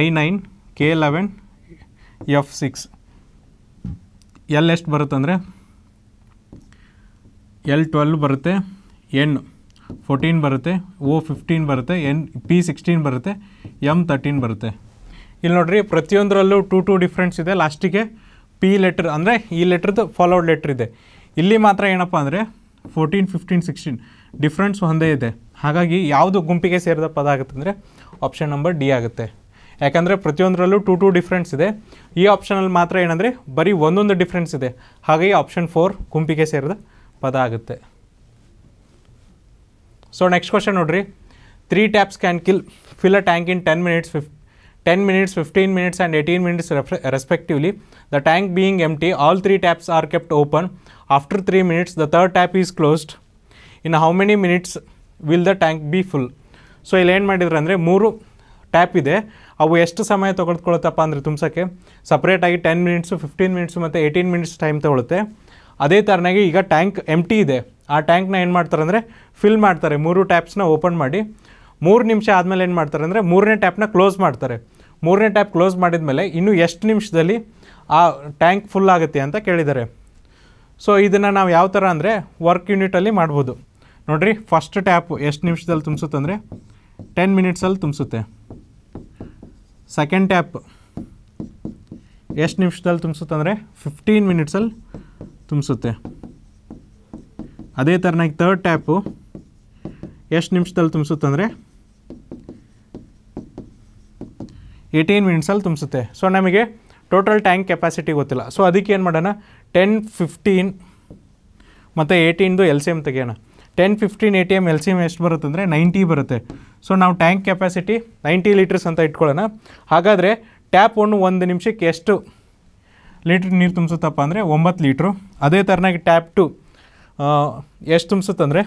I nine K eleven F six L ಎಷ್ಟು ಬರುತ್ತಂದರೆ ಎಲ್ ಟ್ವೆಲ್ ಬರುತ್ತೆ N fourteen ಬರುತ್ತೆ O fifteen ಬರುತ್ತೆ N P sixteen ಬರುತ್ತೆ ಎಮ್ ತರ್ಟೀನ್ ಬರುತ್ತೆ ಇಲ್ಲಿ ನೋಡ್ರಿ ಪ್ರತಿಯೊಂದರಲ್ಲೂ ಟೂ ಟೂ ಡಿಫ್ರೆನ್ಸ್ ಇದೆ ಲಾಸ್ಟಿಗೆ ಪಿ ಲೆಟ್ರ್ ಅಂದರೆ ಈ ಲೆಟ್ರದ್ದು ಫಾಲೋಡ್ ಲೆಟ್ರ್ ಇದೆ ಇಲ್ಲಿ ಮಾತ್ರ ಏನಪ್ಪ ಅಂದರೆ ಫೋರ್ಟೀನ್ ಫಿಫ್ಟೀನ್ ಸಿಕ್ಸ್ಟೀನ್ ಡಿಫ್ರೆನ್ಸ್ ಒಂದೇ ಇದೆ ಹಾಗಾಗಿ ಯಾವುದು ಗುಂಪಿಗೆ ಸೇರಿದ ಪದ ಆಗುತ್ತೆ ಅಂದರೆ ಆಪ್ಷನ್ ನಂಬರ್ ಡಿ ಆಗುತ್ತೆ ಯಾಕಂದರೆ ಪ್ರತಿಯೊಂದರಲ್ಲೂ ಟೂ ಟು ಡಿಫ್ರೆನ್ಸ್ ಇದೆ ಈ ಆಪ್ಷನಲ್ಲಿ ಮಾತ್ರ ಏನಂದರೆ ಬರೀ ಒಂದೊಂದು ಡಿಫ್ರೆನ್ಸ್ ಇದೆ ಹಾಗಾಗಿ ಆಪ್ಷನ್ ಫೋರ್ ಗುಂಪಿಗೆ ಸೇರಿದ ಪದ ಆಗುತ್ತೆ ಸೊ ನೆಕ್ಸ್ಟ್ ಕ್ವಶನ್ ನೋಡಿರಿ three taps can kill fill a tank in ten minutes ಫಿಫ್ 10 minutes, 15 minutes and 18 minutes respectively. The tank being empty, empty all three taps are After open after three minutes the is tap is closed in how will minutes will the tank be full so ಇಲ್ಲೇನು ಅಂದರೆ ಮೂರು tap ಇದೆ ಅವು ಎಷ್ಟು ಸಮಯ ತೊಗೊಳ್ಕೊಳತ್ತಪ್ಪ ಅಂದರೆ ತುಂಬಿಸೋಕ್ಕೆ ಸಪ್ರೇಟಾಗಿ ಟೆನ್ ಮಿನಿಟ್ಸು ಫಿಫ್ಟೀನ್ ಮಿನಿಟ್ಸು ಮತ್ತು ಏಯ್ಟೀನ್ ಮಿನಿಟ್ಸ್ ಟೈಮ್ ತೊಗೊಳುತ್ತೆ ಅದೇ ಥರನಾಗಿ ಈಗ ಟ್ಯಾಂಕ್ ಎಮ್ ಟಿ ಇದೆ ಆ ಟ್ಯಾಂಕ್ನ ಏನು ಮಾಡ್ತಾರೆ ಅಂದರೆ ಫಿಲ್ ಮಾಡ್ತಾರೆ ಮೂರು ಟ್ಯಾಪ್ಸ್ನ ಓಪನ್ ಮಾಡಿ ಮೂರು ನಿಮಿಷ ಆದಮೇಲೆ ಏನು ಮಾಡ್ತಾರೆ ಅಂದರೆ ಮೂರನೇ ಟ್ಯಾಪ್ನ ಕ್ಲೋಸ್ ಮಾಡ್ತಾರೆ ಮೂರನೇ ಟ್ಯಾಪ್ ಕ್ಲೋಸ್ ಮಾಡಿದ ಮೇಲೆ ಇನ್ನೂ ಎಷ್ಟು ನಿಮಿಷದಲ್ಲಿ ಆ ಟ್ಯಾಂಕ್ ಫುಲ್ ಆಗುತ್ತೆ ಅಂತ ಕೇಳಿದ್ದಾರೆ ಸೊ ಇದನ್ನು ನಾವು ಯಾವ ಥರ ಅಂದರೆ ವರ್ಕ್ ಯೂನಿಟಲ್ಲಿ ಮಾಡ್ಬೋದು ನೋಡಿರಿ ಫಸ್ಟ್ ಟ್ಯಾಪ್ ಎಷ್ಟು ನಿಮಿಷದಲ್ಲಿ ತುಂಬಿಸುತ್ತೆ ಅಂದರೆ ಟೆನ್ ಮಿನಿಟ್ಸಲ್ಲಿ ತುಂಬಿಸುತ್ತೆ ಸೆಕೆಂಡ್ ಟ್ಯಾಪ್ ಎಷ್ಟು ನಿಮಿಷದಲ್ಲಿ ತುಂಬಿಸುತ್ತೆ ಅಂದರೆ ಫಿಫ್ಟೀನ್ ಮಿನಿಟ್ಸಲ್ಲಿ ತುಂಬಿಸುತ್ತೆ ಅದೇ ಥರನಾಗಿ ತರ್ಡ್ ಟ್ಯಾಪು ಎಷ್ಟು ನಿಮಿಷದಲ್ಲಿ ತುಂಬಿಸುತ್ತೆ ಅಂದರೆ ಏಯ್ಟೀನ್ ಮಿನಿಟ್ಸಲ್ಲಿ ತುಂಬಿಸುತ್ತೆ ಸೊ ನಮಗೆ ಟೋಟಲ್ ಟ್ಯಾಂಕ್ ಕೆಪಾಸಿಟಿ ಗೊತ್ತಿಲ್ಲ ಸೊ ಅದಕ್ಕೆ ಏನು ಮಾಡೋಣ ಟೆನ್ ಫಿಫ್ಟೀನ್ ಮತ್ತು ಏಯ್ಟೀನ್ದು ಎಲ್ ಸಿ ಎಮ್ ತೆಗಿಯೋಣ ten fifteen A T M L C M ಎಷ್ಟು ಬರುತ್ತೆ ಅಂದರೆ ನೈಂಟಿ ಬರುತ್ತೆ ಸೊ ನಾವು ಟ್ಯಾಂಕ್ ಕೆಪಾಸಿಟಿ ನೈಂಟಿ ಲೀಟರ್ಸ್ ಅಂತ ಇಟ್ಕೊಳ್ಳೋಣ ಹಾಗಾದರೆ ಟ್ಯಾಪ್ ಒಂದು ಒಂದು ನಿಮಿಷಕ್ಕೆ ಎಷ್ಟು ಲೀಟ್ರ್ ನೀರು ತುಂಬಿಸುತ್ತಪ್ಪ ಅಂದರೆ ಒಂಬತ್ತು ಲೀಟ್ರು ಅದೇ ಥರನಾಗಿ ಟ್ಯಾಪ್ ಟು ಎಷ್ಟು ತುಂಬಿಸುತ್ತಂದರೆ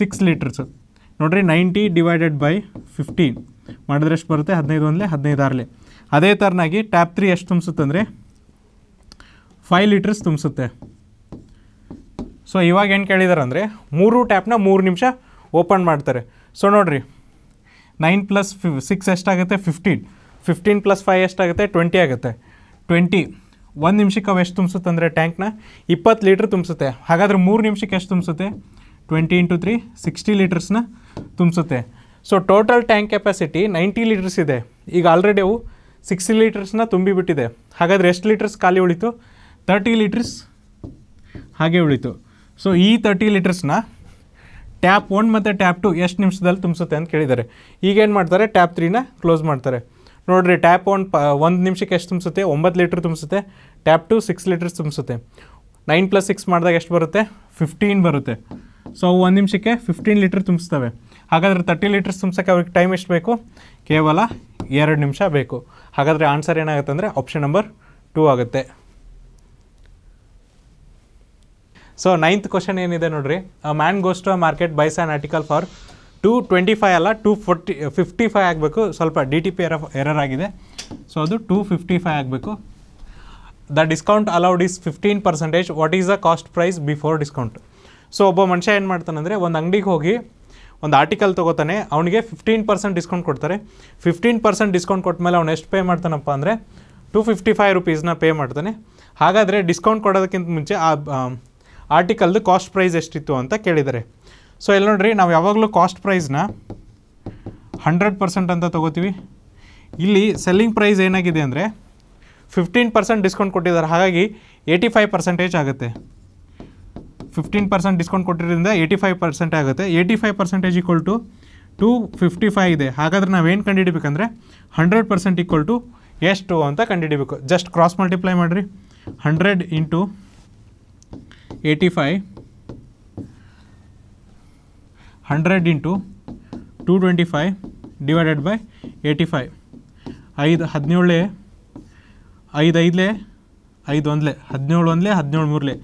ಸಿಕ್ಸ್ ಲೀಟ್ರ್ಸು ನೋಡಿರಿ ನೈಂಟಿ ಡಿವೈಡೆಡ್ ಬೈ ಫಿಫ್ಟೀನ್ ಮಾಡಿದ್ರೆ ಎಷ್ಟು ಬರುತ್ತೆ ಹದಿನೈದು ಒಂದಲೇ ಹದಿನೈದು ಆರಲೇ ಅದೇ ಥರನಾಗಿ ಟ್ಯಾಪ್ ತ್ರೀ ಎಷ್ಟು ತುಂಬಿಸುತ್ತೆ ಅಂದರೆ ಫೈವ್ ಲೀಟರ್ಸ್ ತುಂಬಿಸುತ್ತೆ ಸೊ ಇವಾಗ ಏನು ಕೇಳಿದಾರೆ ಅಂದರೆ ಮೂರು ಟ್ಯಾಪ್ನ ಮೂರು ನಿಮಿಷ ಓಪನ್ ಮಾಡ್ತಾರೆ ಸೊ ನೋಡಿರಿ ನೈನ್ ಪ್ಲಸ್ ಫಿ ಸಿಕ್ಸ್ ಎಷ್ಟಾಗುತ್ತೆ ಫಿಫ್ಟೀನ್ ಫಿಫ್ಟೀನ್ ಪ್ಲಸ್ ಫೈವ್ ಎಷ್ಟಾಗುತ್ತೆ ಟ್ವೆಂಟಿ ಆಗುತ್ತೆ ಟ್ವೆಂಟಿ ಒಂದು ನಿಮಿಷಕ್ಕೆ ಅವು ಎಷ್ಟು ತುಂಬಿಸುತ್ತೆ ಅಂದರೆ ಟ್ಯಾಂಕ್ನ ಇಪ್ಪತ್ತು ಲೀಟ್ರ್ ತುಂಬಿಸುತ್ತೆ ಹಾಗಾದರೆ ಮೂರು ನಿಮಿಷಕ್ಕೆ ಎಷ್ಟು ತುಂಬಿಸುತ್ತೆ ಟ್ವೆಂಟಿ ಇಂಟು ತ್ರೀ ಸಿಕ್ಸ್ಟಿ ಲೀಟರ್ಸ್ನ ತುಂಬಿಸುತ್ತೆ so total tank capacity ninety litres ಇದೆ ಈಗ ಆಲ್ರೆಡಿ ಅವು ಸಿಕ್ಸ್ಟಿ ಲೀಟರ್ಸ್ನ ತುಂಬಿಬಿಟ್ಟಿದೆ ಹಾಗಾದರೆ ಎಷ್ಟು ಲೀಟರ್ಸ್ ಖಾಲಿ ಉಳಿತು ತರ್ಟಿ ಲೀಟರ್ಸ್ ಹಾಗೆ ಉಳಿತು ಸೊ ಈ ತರ್ಟಿ ಲೀಟರ್ಸ್ನ ಟ್ಯಾಪ್ ಒನ್ ಮತ್ತು ಟ್ಯಾಪ್ ಟು ಎಷ್ಟು ನಿಮಿಷದಲ್ಲಿ ತುಂಬಿಸುತ್ತೆ ಅಂತ ಕೇಳಿದ್ದಾರೆ ಈಗೇನು ಮಾಡ್ತಾರೆ ಟ್ಯಾಪ್ ತ್ರೀನ ಕ್ಲೋಸ್ ಮಾಡ್ತಾರೆ ನೋಡಿರಿ ಟ್ಯಾಪ್ ಒನ್ ಪ ಒಂದು ನಿಮಿಷಕ್ಕೆ ಎಷ್ಟು ತುಂಬಿಸುತ್ತೆ ಒಂಬತ್ತು ಲೀಟ್ರ್ ತುಂಬಿಸುತ್ತೆ ಟ್ಯಾಪ್ ಟು ಸಿಕ್ಸ್ ಲೀಟರ್ಸ್ ತುಂಬಿಸುತ್ತೆ ನೈನ್ ಪ್ಲಸ್ ಸಿಕ್ಸ್ ಮಾಡಿದಾಗ ಎಷ್ಟು ಬರುತ್ತೆ ಫಿಫ್ಟೀನ್ ಬರುತ್ತೆ ಸೊ ಒಂದು ನಿಮಿಷಕ್ಕೆ ಫಿಫ್ಟೀನ್ ಲೀಟ್ರ್ ತುಂಬಿಸ್ತವೆ ಹಾಗಾದರೆ ತರ್ಟಿ ಲೀಟರ್ಸ್ ತುಂಬಿಸೋಕ್ಕೆ ಅವ್ರಿಗೆ ಟೈಮ್ ಎಷ್ಟು ಬೇಕು ಕೇವಲ ಎರಡು ನಿಮಿಷ ಬೇಕು ಹಾಗಾದರೆ ಆನ್ಸರ್ ಏನಾಗುತ್ತೆ ಅಂದರೆ ಆಪ್ಷನ್ ನಂಬರ್ ಟೂ ಆಗುತ್ತೆ ಸೊ ನೈನ್ತ್ ಕ್ವಶನ್ ಏನಿದೆ ನೋಡ್ರಿ man goes market buys an article for two twenty five ಅಲ್ಲ ಟೂ ಫೋರ್ಟಿ ಫಿಫ್ಟಿ ಫೈ ಆಗಬೇಕು ಸ್ವಲ್ಪ D T P er error ಆಗಿದೆ ಸೊ ಅದು ಟೂ ಫಿಫ್ಟಿ ಫೈ ಆಗಬೇಕು the discount allowed is fifteen percentage what is the cost price before discount so ಒಬ್ಬ ಮನುಷ್ಯ ಏನು ಮಾಡ್ತಾನಂದರೆ ಒಂದು ಅಂಗಡಿಗೆ ಹೋಗಿ ಒಂದು ಆರ್ಟಿಕಲ್ ತೊಗೋತಾನೆ ಅವನಿಗೆ ಫಿಫ್ಟೀನ್ ಪರ್ಸೆಂಟ್ ಡಿಸ್ಕೌಂಟ್ ಕೊಡ್ತಾರೆ ಫಿಫ್ಟೀನ್ ಪರ್ಸೆಂಟ್ ಡಿಸ್ಕೌಂಟ್ ಕೊಟ್ಟಮೇಲೆ ಅವ್ನು ಎಷ್ಟು ಪೇ ಮಾಡ್ತಾನಪ್ಪ ಅಂದರೆ ಟು ಫಿಫ್ಟಿ ಫೈವ್ ರುಪೀಸ್ನ ಪೇ ಮಾಡ್ತಾನೆ ಹಾಗಾದರೆ ಡಿಸ್ಕೌಂಟ್ ಕೊಡೋದಕ್ಕಿಂತ ಮುಂಚೆ ಆ ಆರ್ಟಿಕಲ್ದು ಕಾಸ್ಟ್ ಪ್ರೈಸ್ ಎಷ್ಟಿತ್ತು ಅಂತ ಕೇಳಿದ್ದಾರೆ ಸೊ ಇಲ್ಲಿ ನೋಡ್ರಿ ನಾವು ಯಾವಾಗಲೂ ಕಾಸ್ಟ್ ಪ್ರೈಸ್ನ ಹಂಡ್ರೆಡ್ ಪರ್ಸೆಂಟ್ ಅಂತ ತೊಗೋತೀವಿ ಇಲ್ಲಿ ಸೆಲ್ಲಿಂಗ್ ಪ್ರೈಸ್ ಏನಾಗಿದೆ ಅಂದರೆ ಫಿಫ್ಟೀನ್ ಪರ್ಸೆಂಟ್ ಡಿಸ್ಕೌಂಟ್ ಕೊಟ್ಟಿದ್ದಾರೆ ಹಾಗಾಗಿ ಏಯ್ಟಿ ಫೈವ್ ಪರ್ಸೆಂಟೇಜ್ ಆಗುತ್ತೆ ಫಿಫ್ಟೀನ್ ಪರ್ಸೆಂಟ್ ಡಿಸ್ಕೌಂಟ್ ಕೊಟ್ಟಿರೋದ್ರಿಂದ ಏಯ್ಟಿ ಫೈವ್ ಪರ್ಸೆಂಟ್ ಆಗುತ್ತೆ eighty five percentage equal to two fifty five ಇದೆ ಹಾಗಾದರೆ ನಾವೇನು ಕಂಡುಹಿಡಬೇಕಂದ್ರೆ ಹಂಡ್ರೆಡ್ ಪರ್ಸೆಂಟ್ ಈಕ್ವಲ್ ಟು ಎಷ್ಟು ಅಂತ ಕಂಡುಹಿಡಬೇಕು ಜಸ್ಟ್ ಕ್ರಾಸ್ ಮಲ್ಟಿಪ್ಲೈ ಮಾಡಿರಿ hundred into eighty five hundred into two twenty five divided by eighty five ಐದು ಹದಿನೇಳೇ ಐದು ಐದಲೇ ಐದು ಒಂದಲೇ ಹದಿನೇಳು ಒಂದಲೇ ಹದಿನೇಳು ಮೂರಲೇ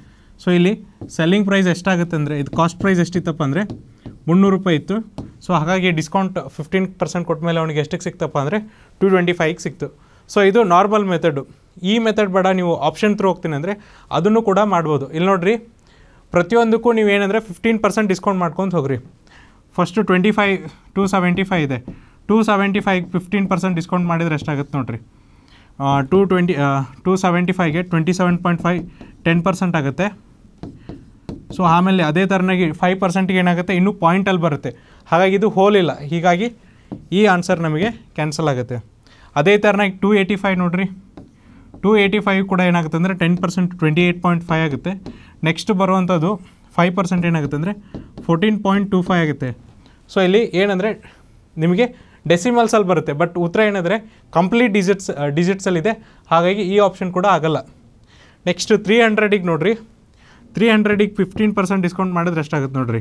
ಸೊ ಇಲ್ಲಿ ಸೆಲ್ಲಿಂಗ್ ಪ್ರೈಸ್ ಎಷ್ಟಾಗುತ್ತೆ ಅಂದರೆ ಇದು ಕಾಸ್ಟ್ ಪ್ರೈಸ್ ಎಷ್ಟಿತ್ತಪ್ಪ ಅಂದರೆ ಮುನ್ನೂರು ರೂಪಾಯಿ ಇತ್ತು ಸೊ ಹಾಗಾಗಿ ಡಿಸ್ಕೌಂಟ್ ಫಿಫ್ಟೀನ್ ಪರ್ಸೆಂಟ್ ಕೊಟ್ಟ ಮೇಲೆ ಅವನಿಗೆ ಎಷ್ಟಕ್ಕೆ ಸಿಕ್ತಪ್ಪ ಅಂದರೆ ಟು ಟ್ವೆಂಟಿ ಫೈವ್ಗೆ ಸಿಕ್ತು ಸೊ ಇದು ನಾರ್ಮಲ್ ಮೆಥಡು ಈ ಮೆಥಡ್ ಬೇಡ ನೀವು ಆಪ್ಷನ್ ತ್ರೂ ಹೋಗ್ತೀನಿ ಅಂದರೆ ಅದನ್ನು ಕೂಡ ಮಾಡ್ಬೋದು ಇಲ್ಲಿ ನೋಡಿರಿ ಪ್ರತಿಯೊಂದಕ್ಕೂ ನೀವು ಏನಂದರೆ ಫಿಫ್ಟೀನ್ ಪರ್ಸೆಂಟ್ ಡಿಸ್ಕೌಂಟ್ ಮಾಡ್ಕೊಂಡು ಹೋಗ್ರಿ first twenty five two seventy five ಇದೆ two seventy five fifteen percent discount ಮಾಡಿದರೆ ಎಷ್ಟಾಗುತ್ತೆ ನೋಡಿರಿ ಟೂ ಟ್ವೆಂಟಿ ಟೂ ಸೆವೆಂಟಿ ಫೈವ್ಗೆ twenty seven point five ten percent ಆಗುತ್ತೆ ಸೊ ಆಮೇಲೆ ಅದೇ ಥರನಾಗಿ ಫೈವ್ ಪರ್ಸೆಂಟ್ಗೆ ಏನಾಗುತ್ತೆ ಇನ್ನೂ ಪಾಯಿಂಟಲ್ಲಿ ಬರುತ್ತೆ ಹಾಗಾಗಿ ಇದು ಹೋಲ್ ಇಲ್ಲ ಹೀಗಾಗಿ ಈ ಆನ್ಸರ್ ನಮಗೆ ಕ್ಯಾನ್ಸಲ್ ಆಗುತ್ತೆ ಅದೇ ಥರನಾಗಿ ಟೂ ಏಯ್ಟಿ ಫೈವ್ ನೋಡಿರಿ ಟೂ ಏಯ್ಟಿ ಫೈವ್ ಕೂಡ ಏನಾಗುತ್ತೆ ಅಂದರೆ ten percent twenty eight point five ಆಗುತ್ತೆ ನೆಕ್ಸ್ಟ್ ಬರುವಂಥದ್ದು ಫೈವ್ ಪರ್ಸೆಂಟ್ ಏನಾಗುತ್ತೆ ಅಂದರೆ ಫೋರ್ಟೀನ್ ಪಾಯಿಂಟ್ ಟೂ ಫೈವ್ ಆಗುತ್ತೆ ಸೊ ಇಲ್ಲಿ ಏನಂದರೆ ನಿಮಗೆ ಡೆಸಿಮಲ್ಸಲ್ಲಿ ಬರುತ್ತೆ ಬಟ್ ಉತ್ತರ ಏನಂದರೆ ಕಂಪ್ಲೀಟ್ ಡಿಜಿಟ್ಸ್ ಡಿಜಿಟ್ಸಲ್ಲಿದೆ ಹಾಗಾಗಿ ಈ ಆಪ್ಷನ್ ಕೂಡ ಆಗಲ್ಲ ನೆಕ್ಸ್ಟ್ ತ್ರೀ ಹಂಡ್ರೆಡಿಗೆ ನೋಡಿರಿ ತ್ರೀ ಹಂಡ್ರೆಡಿಗೆ ಫಿಫ್ಟೀನ್ ಪರ್ಸೆಂಟ್ ಡಿಸ್ಕೌಂಟ್ ಮಾಡಿದ್ರೆ ಎಷ್ಟಾಗುತ್ತೆ ನೋಡಿರಿ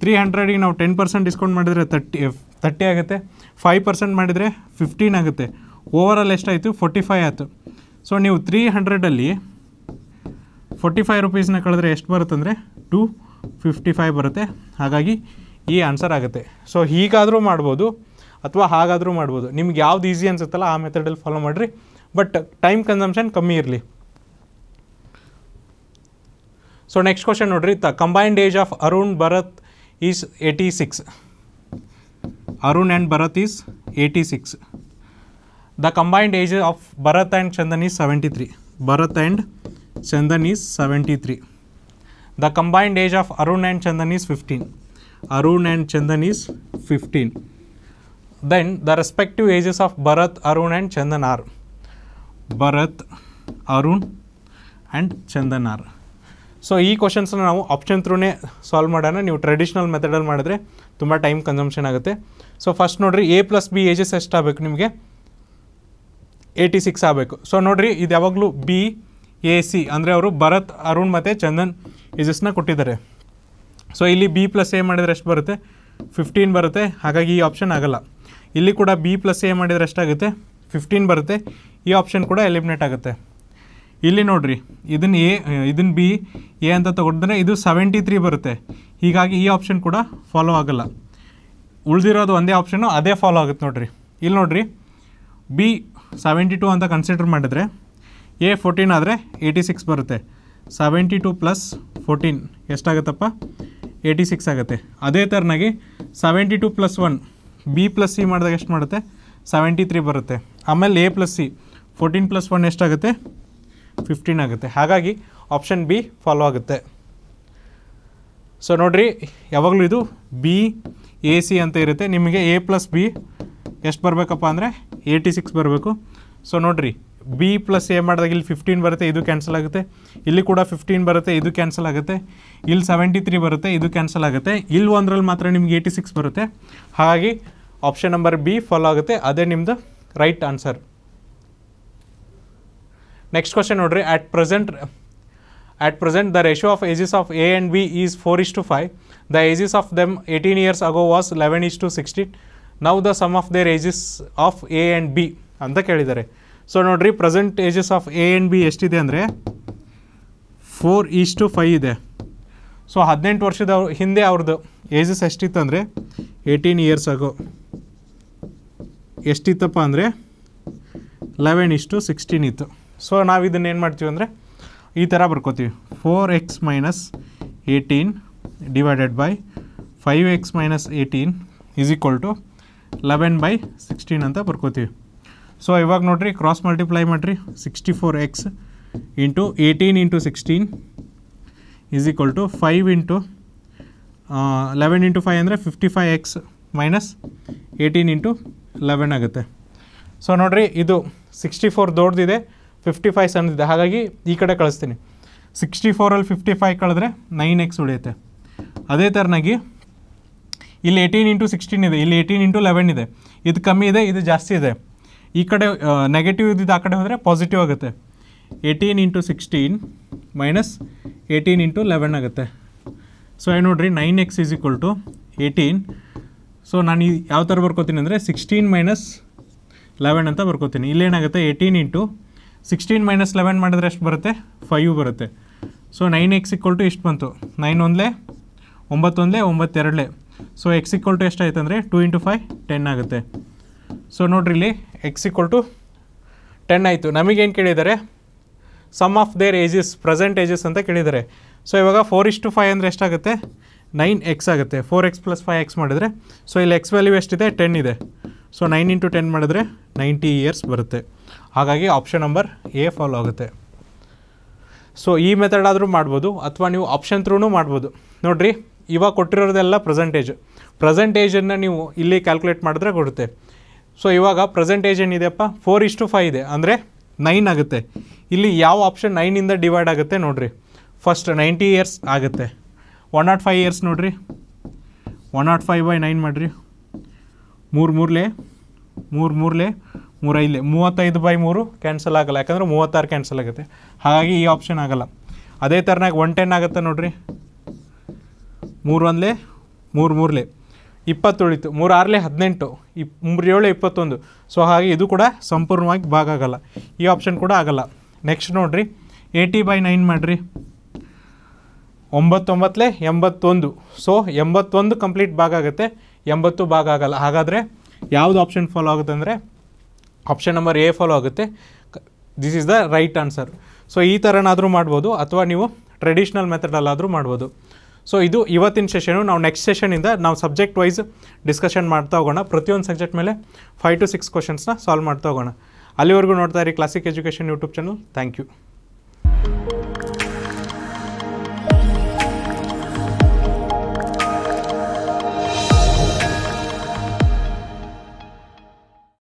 ತ್ರೀ ಹಂಡ್ರೆಡಿಗೆ ನಾವು ಟೆನ್ ಪರ್ಸೆಂಟ್ ಡಿಸ್ಕೌಂಟ್ ಮಾಡಿದರೆ ತರ್ಟಿ ತರ್ಟಿ ಆಗುತ್ತೆ ಫೈವ್ ಪರ್ಸೆಂಟ್ ಮಾಡಿದರೆ ಫಿಫ್ಟೀನ್ ಆಗುತ್ತೆ ಓವರ್ ಆಲ್ ಎಷ್ಟಾಯಿತು ಫೋರ್ಟಿ ಫೈವ್ ಆಯಿತು ಸೊ ನೀವು ತ್ರೀ ಹಂಡ್ರೆಡಲ್ಲಿ ಫೋರ್ಟಿ ಫೈ ರುಪೀಸ್ನ ಕಳೆದ್ರೆ ಎಷ್ಟು ಬರುತ್ತಂದರೆ ಟು ಫಿಫ್ಟಿ ಫೈವ್ ಬರುತ್ತೆ ಹಾಗಾಗಿ ಈ ಆನ್ಸರ್ ಆಗುತ್ತೆ ಸೊ ಹೀಗಾದರೂ ಮಾಡ್ಬೋದು ಅಥವಾ ಹಾಗಾದರೂ ಮಾಡ್ಬೋದು ನಿಮ್ಗೆ ಯಾವ್ದು ಈಸಿ ಅನ್ಸುತ್ತಲ್ಲ ಆ ಮೆಥಡಲ್ಲಿ ಫಾಲೋ ಮಾಡಿರಿ ಬಟ್ ಟೈಮ್ ಕನ್ಸಂಪ್ಷನ್ ಕಮ್ಮಿ ಇರಲಿ ಸೊ ನೆಕ್ಸ್ಟ್ ಕ್ವಶನ್ ನೋಡ್ರಿ the combined age of Arun Bharat is eighty six Arun and Bharat is eighty six the combined age of Bharat and Chandan is seventy three Bharat and Chandan is seventy three the combined age of Arun and Chandan is fifteen Arun and Chandan is fifteen then the respective ages of Bharat Arun and Chandan R Bharat Arun and Chandan are so ಈ ಕ್ವಶನ್ಸ್ನ ನಾವು option ಥ್ರೂನೇ solve ಮಾಡೋಣ ನೀವು traditional ಮೆಥಡಲ್ಲಿ ಮಾಡಿದ್ರೆ ತುಂಬ time consumption ಆಗುತ್ತೆ so first ನೋಡಿರಿ ಎ ಪ್ಲಸ್ ಬಿ ಏಜಸ್ ಎಷ್ಟಾಗಬೇಕು ನಿಮಗೆ ಏಯ್ಟಿ ಸಿಕ್ಸ್ ಆಗಬೇಕು ಸೊ ನೋಡಿರಿ ಇದು ಯಾವಾಗಲೂ ಬಿ ಎ ಸಿ ಅಂದರೆ ಅವರು ಭರತ್ ಅರುಣ್ ಮತ್ತು ಚಂದನ್ ಏಜಸ್ನ ಕೊಟ್ಟಿದ್ದಾರೆ ಸೊ ಇಲ್ಲಿ ಬಿ ಪ್ಲಸ್ ಎ ಮಾಡಿದರೆ ಎಷ್ಟು ಬರುತ್ತೆ ಫಿಫ್ಟೀನ್ ಬರುತ್ತೆ ಹಾಗಾಗಿ ಈ ಆಪ್ಷನ್ ಆಗಲ್ಲ ಇಲ್ಲಿ ಕೂಡ ಬಿ ಪ್ಲಸ್ ಎ ಮಾಡಿದರೆ ಎಷ್ಟಾಗುತ್ತೆ ಫಿಫ್ಟೀನ್ ಬರುತ್ತೆ ಈ ಆಪ್ಷನ್ ಕೂಡ ಎಲಿಮಿನೇಟ್ ಆಗುತ್ತೆ ಇಲ್ಲಿ ನೋಡಿರಿ ಇದನ್ನು ಎ ಇದನ್ನು ಬಿ ಎ ಅಂತ ತಗೊಂಡ್ರೆ ಇದು ಸೆವೆಂಟಿ ತ್ರೀ ಬರುತ್ತೆ ಹೀಗಾಗಿ ಈ ಆಪ್ಷನ್ ಕೂಡ ಫಾಲೋ ಆಗೋಲ್ಲ ಉಳಿದಿರೋದು ಒಂದೇ ಆಪ್ಷನು ಅದೇ ಫಾಲೋ ಆಗುತ್ತೆ ನೋಡ್ರಿ ಇಲ್ಲಿ ನೋಡ್ರಿ ಬಿ ಸೆವೆಂಟಿ ಟೂ ಅಂತ ಕನ್ಸಿಡರ್ ಮಾಡಿದ್ರೆ ಎ ಫೋರ್ಟೀನ್ ಆದರೆ ಏಯ್ಟಿ ಸಿಕ್ಸ್ ಬರುತ್ತೆ ಸೆವೆಂಟಿ ಟು ಪ್ಲಸ್ ಫೋರ್ಟೀನ್ ಎಷ್ಟಾಗುತ್ತಪ್ಪ ಏಯ್ಟಿ ಸಿಕ್ಸ್ ಆಗುತ್ತೆ ಅದೇ ಥರನಾಗಿ seventy two plus one B plus C ಮಾಡಿದಾಗ ಎಷ್ಟು ಮಾಡುತ್ತೆ ಸೆವೆಂಟಿ ತ್ರೀ ಬರುತ್ತೆ ಆಮೇಲೆ A plus C fourteen plus one ಎಷ್ಟಾಗುತ್ತೆ ಫಿಫ್ಟೀನ್ ಆಗುತ್ತೆ ಹಾಗಾಗಿ ಆಪ್ಷನ್ ಬಿ ಫಾಲೋ ಆಗುತ್ತೆ ಸೊ ನೋಡಿರಿ ಯಾವಾಗಲೂ ಇದು ಬಿ ಎ ಸಿ ಅಂತ ಇರುತ್ತೆ ನಿಮಗೆ ಎ ಪ್ಲಸ್ ಬಿ ಎಷ್ಟು ಬರಬೇಕಪ್ಪ ಅಂದರೆ ಏಯ್ಟಿ ಸಿಕ್ಸ್ ಬರಬೇಕು ಸೊ ನೋಡಿರಿ ಬಿ ಪ್ಲಸ್ ಎ ಮಾಡಿದಾಗ ಇಲ್ಲಿ ಫಿಫ್ಟೀನ್ ಬರುತ್ತೆ ಇದು ಕ್ಯಾನ್ಸಲ್ ಆಗುತ್ತೆ ಇಲ್ಲಿ ಕೂಡ ಫಿಫ್ಟೀನ್ ಬರುತ್ತೆ ಇದು ಕ್ಯಾನ್ಸಲ್ ಆಗುತ್ತೆ ಇಲ್ಲಿ ಸೆವೆಂಟಿ ತ್ರೀ ಬರುತ್ತೆ ಇದು ಕ್ಯಾನ್ಸಲ್ ಆಗುತ್ತೆ ಇಲ್ಲಿ ಒಂದರಲ್ಲಿ ಮಾತ್ರ ನಿಮ್ಗೆ ಏಯ್ಟಿ ಸಿಕ್ಸ್ ಬರುತ್ತೆ ಹಾಗಾಗಿ ಆಪ್ಷನ್ ನಂಬರ್ ಬಿ ಫಾಲೋ ಆಗುತ್ತೆ ಅದೇ ನಿಮ್ಮದು ರೈಟ್ ಆನ್ಸರ್ ನೆಕ್ಸ್ಟ್ ಕ್ವಶನ್ ನೋಡ್ರಿ at present at present the ratio of ages of A and B is four is to five the ages of them eighteen years ago was eleven is to sixteen now the sum of their ages of A and B ಅಂತ ಕೇಳಿದ್ದಾರೆ so ನೋಡ್ರಿ present ages of A and B ಎಷ್ಟಿದೆ ಅಂದರೆ four is to five ಇದೆ so ಹದಿನೆಂಟು ವರ್ಷದ ಹಿಂದೆ ಅವ್ರದ್ದು ಏಜಸ್ ಎಷ್ಟಿತ್ತು ಅಂದರೆ ಏಯ್ಟೀನ್ ಇಯರ್ಸ್ ಆಗೋ ಎಷ್ಟಿತ್ತಪ್ಪ ಅಂದರೆ ಲೆವೆನ್ ಇಷ್ಟು ಸಿಕ್ಸ್ಟೀನ್ ಇತ್ತು ಸೊ ನಾವು ಇದನ್ನು ಏನು ಮಾಡ್ತೀವಿ ಅಂದರೆ ಈ ಥರ ಬರ್ಕೋತೀವಿ four X minus eighteen divided by five X minus eighteen is equal to eleven by sixteen ಅಂತ ಬರ್ಕೋತೀವಿ ಸೊ ಇವಾಗ ನೋಡಿರಿ ಕ್ರಾಸ್ ಮಲ್ಟಿಪ್ಲೈ ಮಾಡಿರಿ sixty four X into eighteen into sixteen is equal to five into eleven into five ಅಂದರೆ fifty five X minus eighteen into eleven ಆಗುತ್ತೆ so ನೋಡಿರಿ ಇದು sixty four ದೊಡ್ಡದಿದೆ ಫಿಫ್ಟಿ ಫೈವ್ ಸಣ್ಣದಿದೆ ಹಾಗಾಗಿ ಈ ಕಡೆ ಕಳಿಸ್ತೀನಿ ಸಿಕ್ಸ್ಟಿ ಫೋರಲ್ಲಿ ಫಿಫ್ಟಿ ಫೈವ್ ಕಳೆದ್ರೆ ನೈನ್ ಎಕ್ಸ್ ಉಳಿಯುತ್ತೆ ಅದೇ ಥರನಾಗಿ ಇಲ್ಲಿ ಏಯ್ಟೀನ್ ಇಂಟು ಸಿಕ್ಸ್ಟೀನ್ ಇದೆ ಇಲ್ಲಿ ಏಯ್ಟೀನ್ ಇಂಟು ಲೆವೆನ್ ಇದೆ ಇದು ಕಮ್ಮಿ ಇದೆ ಇದು ಜಾಸ್ತಿ ಇದೆ ಈ ಕಡೆ ನೆಗೆಟಿವ್ ಇದ್ದಿದ್ದು ಆ ಕಡೆ ಹೋದರೆ ಪಾಸಿಟಿವ್ ಆಗುತ್ತೆ eighteen into sixteen minus eighteen into eleven ಆಗುತ್ತೆ ಸೊ ಏನು ನೋಡಿರಿ nine X is equal to eighteen so ನಾನು ಯಾವ ಥರ ಬರ್ಕೋತೀನಿ ಅಂದರೆ ಸಿಕ್ಸ್ಟೀನ್ ಮೈನಸ್ ಲೆವೆನ್ ಅಂತ ಬರ್ಕೋತೀನಿ ಇಲ್ಲೇನಾಗುತ್ತೆ eighteen into sixteen minus eleven ಮಾಡಿದ್ರೆ ಎಷ್ಟು ಬರುತ್ತೆ ಫೈವ್ ಬರುತ್ತೆ so nine X equal to ಇಷ್ಟು ಬಂತು ನೈನ್ ಒಂದಲೇ ಒಂಬತ್ತೊಂದೇ ಒಂಬತ್ತೆರಡಲೇ ಸೊ ಎಕ್ಸ್ ಇಕ್ವಲ್ ಟು ಎಷ್ಟಾಯ್ತು ಅಂದರೆ ಟು ಇಂಟು ಫೈವ್ ಟೆನ್ ಆಗುತ್ತೆ ಸೊ ನೋಡ್ರಿ ಇಲ್ಲಿ ಎಕ್ಸ್ ಇಕ್ವಲ್ ಟು ಟೆನ್ ಆಯಿತು ನಮಗೇನು ಕೇಳಿದ್ದಾರೆ sum of their ages present ages ಅಂತ ಕೇಳಿದ್ದಾರೆ ಸೊ ಇವಾಗ ಫೋರ್ ಇಷ್ಟು ಫೈವ್ ಅಂದರೆ ಎಷ್ಟಾಗುತ್ತೆ ನೈನ್ ಎಕ್ಸ್ ಆಗುತ್ತೆ four X plus five X ಮಾಡಿದರೆ ಸೊ ಇಲ್ಲಿ ಎಕ್ಸ್ ವ್ಯಾಲ್ಯೂ ಎಷ್ಟಿದೆ ಟೆನ್ ಇದೆ ಸೊ ನೈನ್ ಇಂಟು ಟೆನ್ ಮಾಡಿದ್ರೆ ನೈಂಟಿ ಇಯರ್ಸ್ ಬರುತ್ತೆ ಹಾಗಾಗಿ ಆಪ್ಷನ್ ನಂಬರ್ ಎ ಫಾಲೋ ಆಗುತ್ತೆ ಸೊ ಈ ಮೆಥಡ್ ಆದರೂ ಮಾಡ್ಬೋದು ಅಥವಾ ನೀವು ಆಪ್ಷನ್ ತ್ರೂನು ಮಾಡ್ಬೋದು ನೋಡಿರಿ ಇವಾಗ ಕೊಟ್ಟಿರೋದೆಲ್ಲ ಪ್ರೆಸೆಂಟೇಜ್ ಪ್ರೆಸೆಂಟೇಜನ್ನು ನೀವು ಇಲ್ಲಿ ಕ್ಯಾಲ್ಕುಲೇಟ್ ಮಾಡಿದ್ರೆ ಕೊಡುತ್ತೆ ಸೊ ಇವಾಗ ಪ್ರೆಸೆಂಟೇಜ್ ಏನಿದೆಯಪ್ಪ ಫೋರ್ ಇಷ್ಟು ಫೈವ್ ಇದೆ ಅಂದರೆ ನೈನ್ ಆಗುತ್ತೆ ಇಲ್ಲಿ ಯಾವ ಆಪ್ಷನ್ ನೈನಿಂದ ಡಿವೈಡ್ ಆಗುತ್ತೆ ನೋಡಿರಿ ಫಸ್ಟ್ ನೈಂಟಿ ಇಯರ್ಸ್ ಆಗುತ್ತೆ one nought oh five years ನೋಡಿರಿ one nought oh five by nine ಮಾಡಿರಿ ಮೂರು ಮೂರಲೆ ಮೂರು ಮೂರಲೆ ಮೂರ ಇಲ್ಲಿ ಮೂವತ್ತೈದು ಬೈ ಮೂರು ಕ್ಯಾನ್ಸಲ್ ಆಗಲ್ಲ ಯಾಕಂದರೆ ಮೂವತ್ತಾರು ಕ್ಯಾನ್ಸಲ್ ಆಗುತ್ತೆ ಹಾಗಾಗಿ ಈ ಆಪ್ಷನ್ ಆಗಲ್ಲ ಅದೇ ಥರನಾಗ ಒನ್ ಟೆನ್ ಆಗುತ್ತೆ ನೋಡ್ರಿ ಮೂರು ಒಂದಲೇ ಮೂರು ಮೂರಲೇ ಇಪ್ಪತ್ತು ಉಳಿತು ಮೂರು ಆರಲೇ ಹದಿನೆಂಟು ಇಪ್ ಮೂರು ಏಳು ಇಪ್ಪತ್ತೊಂದು ಸೊ ಹಾಗೆ ಇದು ಕೂಡ ಸಂಪೂರ್ಣವಾಗಿ ಭಾಗ ಆಗಲ್ಲ ಈ ಆಪ್ಷನ್ ಕೂಡ ಆಗಲ್ಲ ನೆಕ್ಸ್ಟ್ ನೋಡಿರಿ ಏಯ್ಟಿ ಬೈ ನೈನ್ ಮಾಡಿರಿ ಒಂಬತ್ತೊಂಬತ್ತಲೆ ಎಂಬತ್ತೊಂದು ಸೊ ಎಂಬತ್ತೊಂದು ಕಂಪ್ಲೀಟ್ ಭಾಗ ಆಗುತ್ತೆ ಎಂಬತ್ತು ಭಾಗ ಆಗಲ್ಲ ಹಾಗಾದರೆ ಯಾವುದು ಆಪ್ಷನ್ ಫಾಲೋ ಆಗುತ್ತೆ ಅಂದರೆ ಆಪ್ಷನ್ ನಂಬರ್ ಎ ಫಾಲೋ ಆಗುತ್ತೆ this is the right answer so ಈ ಥರನಾದರೂ ಮಾಡ್ಬೋದು ಅಥವಾ ನೀವು ಟ್ರೆಡಿಷ್ನಲ್ ಮೆಥಡಲ್ಲಾದರೂ ಮಾಡ್ಬೋದು ಸೊ ಇದು ಇವತ್ತಿನ ಸೆಷನು ನಾವು ನೆಕ್ಸ್ಟ್ ಸೆಷನಿಂದ ನಾವು ಸಬ್ಜೆಕ್ಟ್ ವೈಸ್ ಡಿಸ್ಕಷನ್ ಮಾಡ್ತಾ ಹೋಗೋಣ ಪ್ರತಿಯೊಂದು ಸಬ್ಜೆಕ್ಟ್ ಮೇಲೆ ಫೈವ್ ಟು ಸಿಕ್ಸ್ ಕ್ವಶನ್ಸ್ನ ಸಾಲ್ವ್ ಮಾಡ್ತಾ ಹೋಗೋಣ ಅಲ್ಲಿವರೆಗೂ ನೋಡ್ತಾ ಇರಿ classic education YouTube channel thank you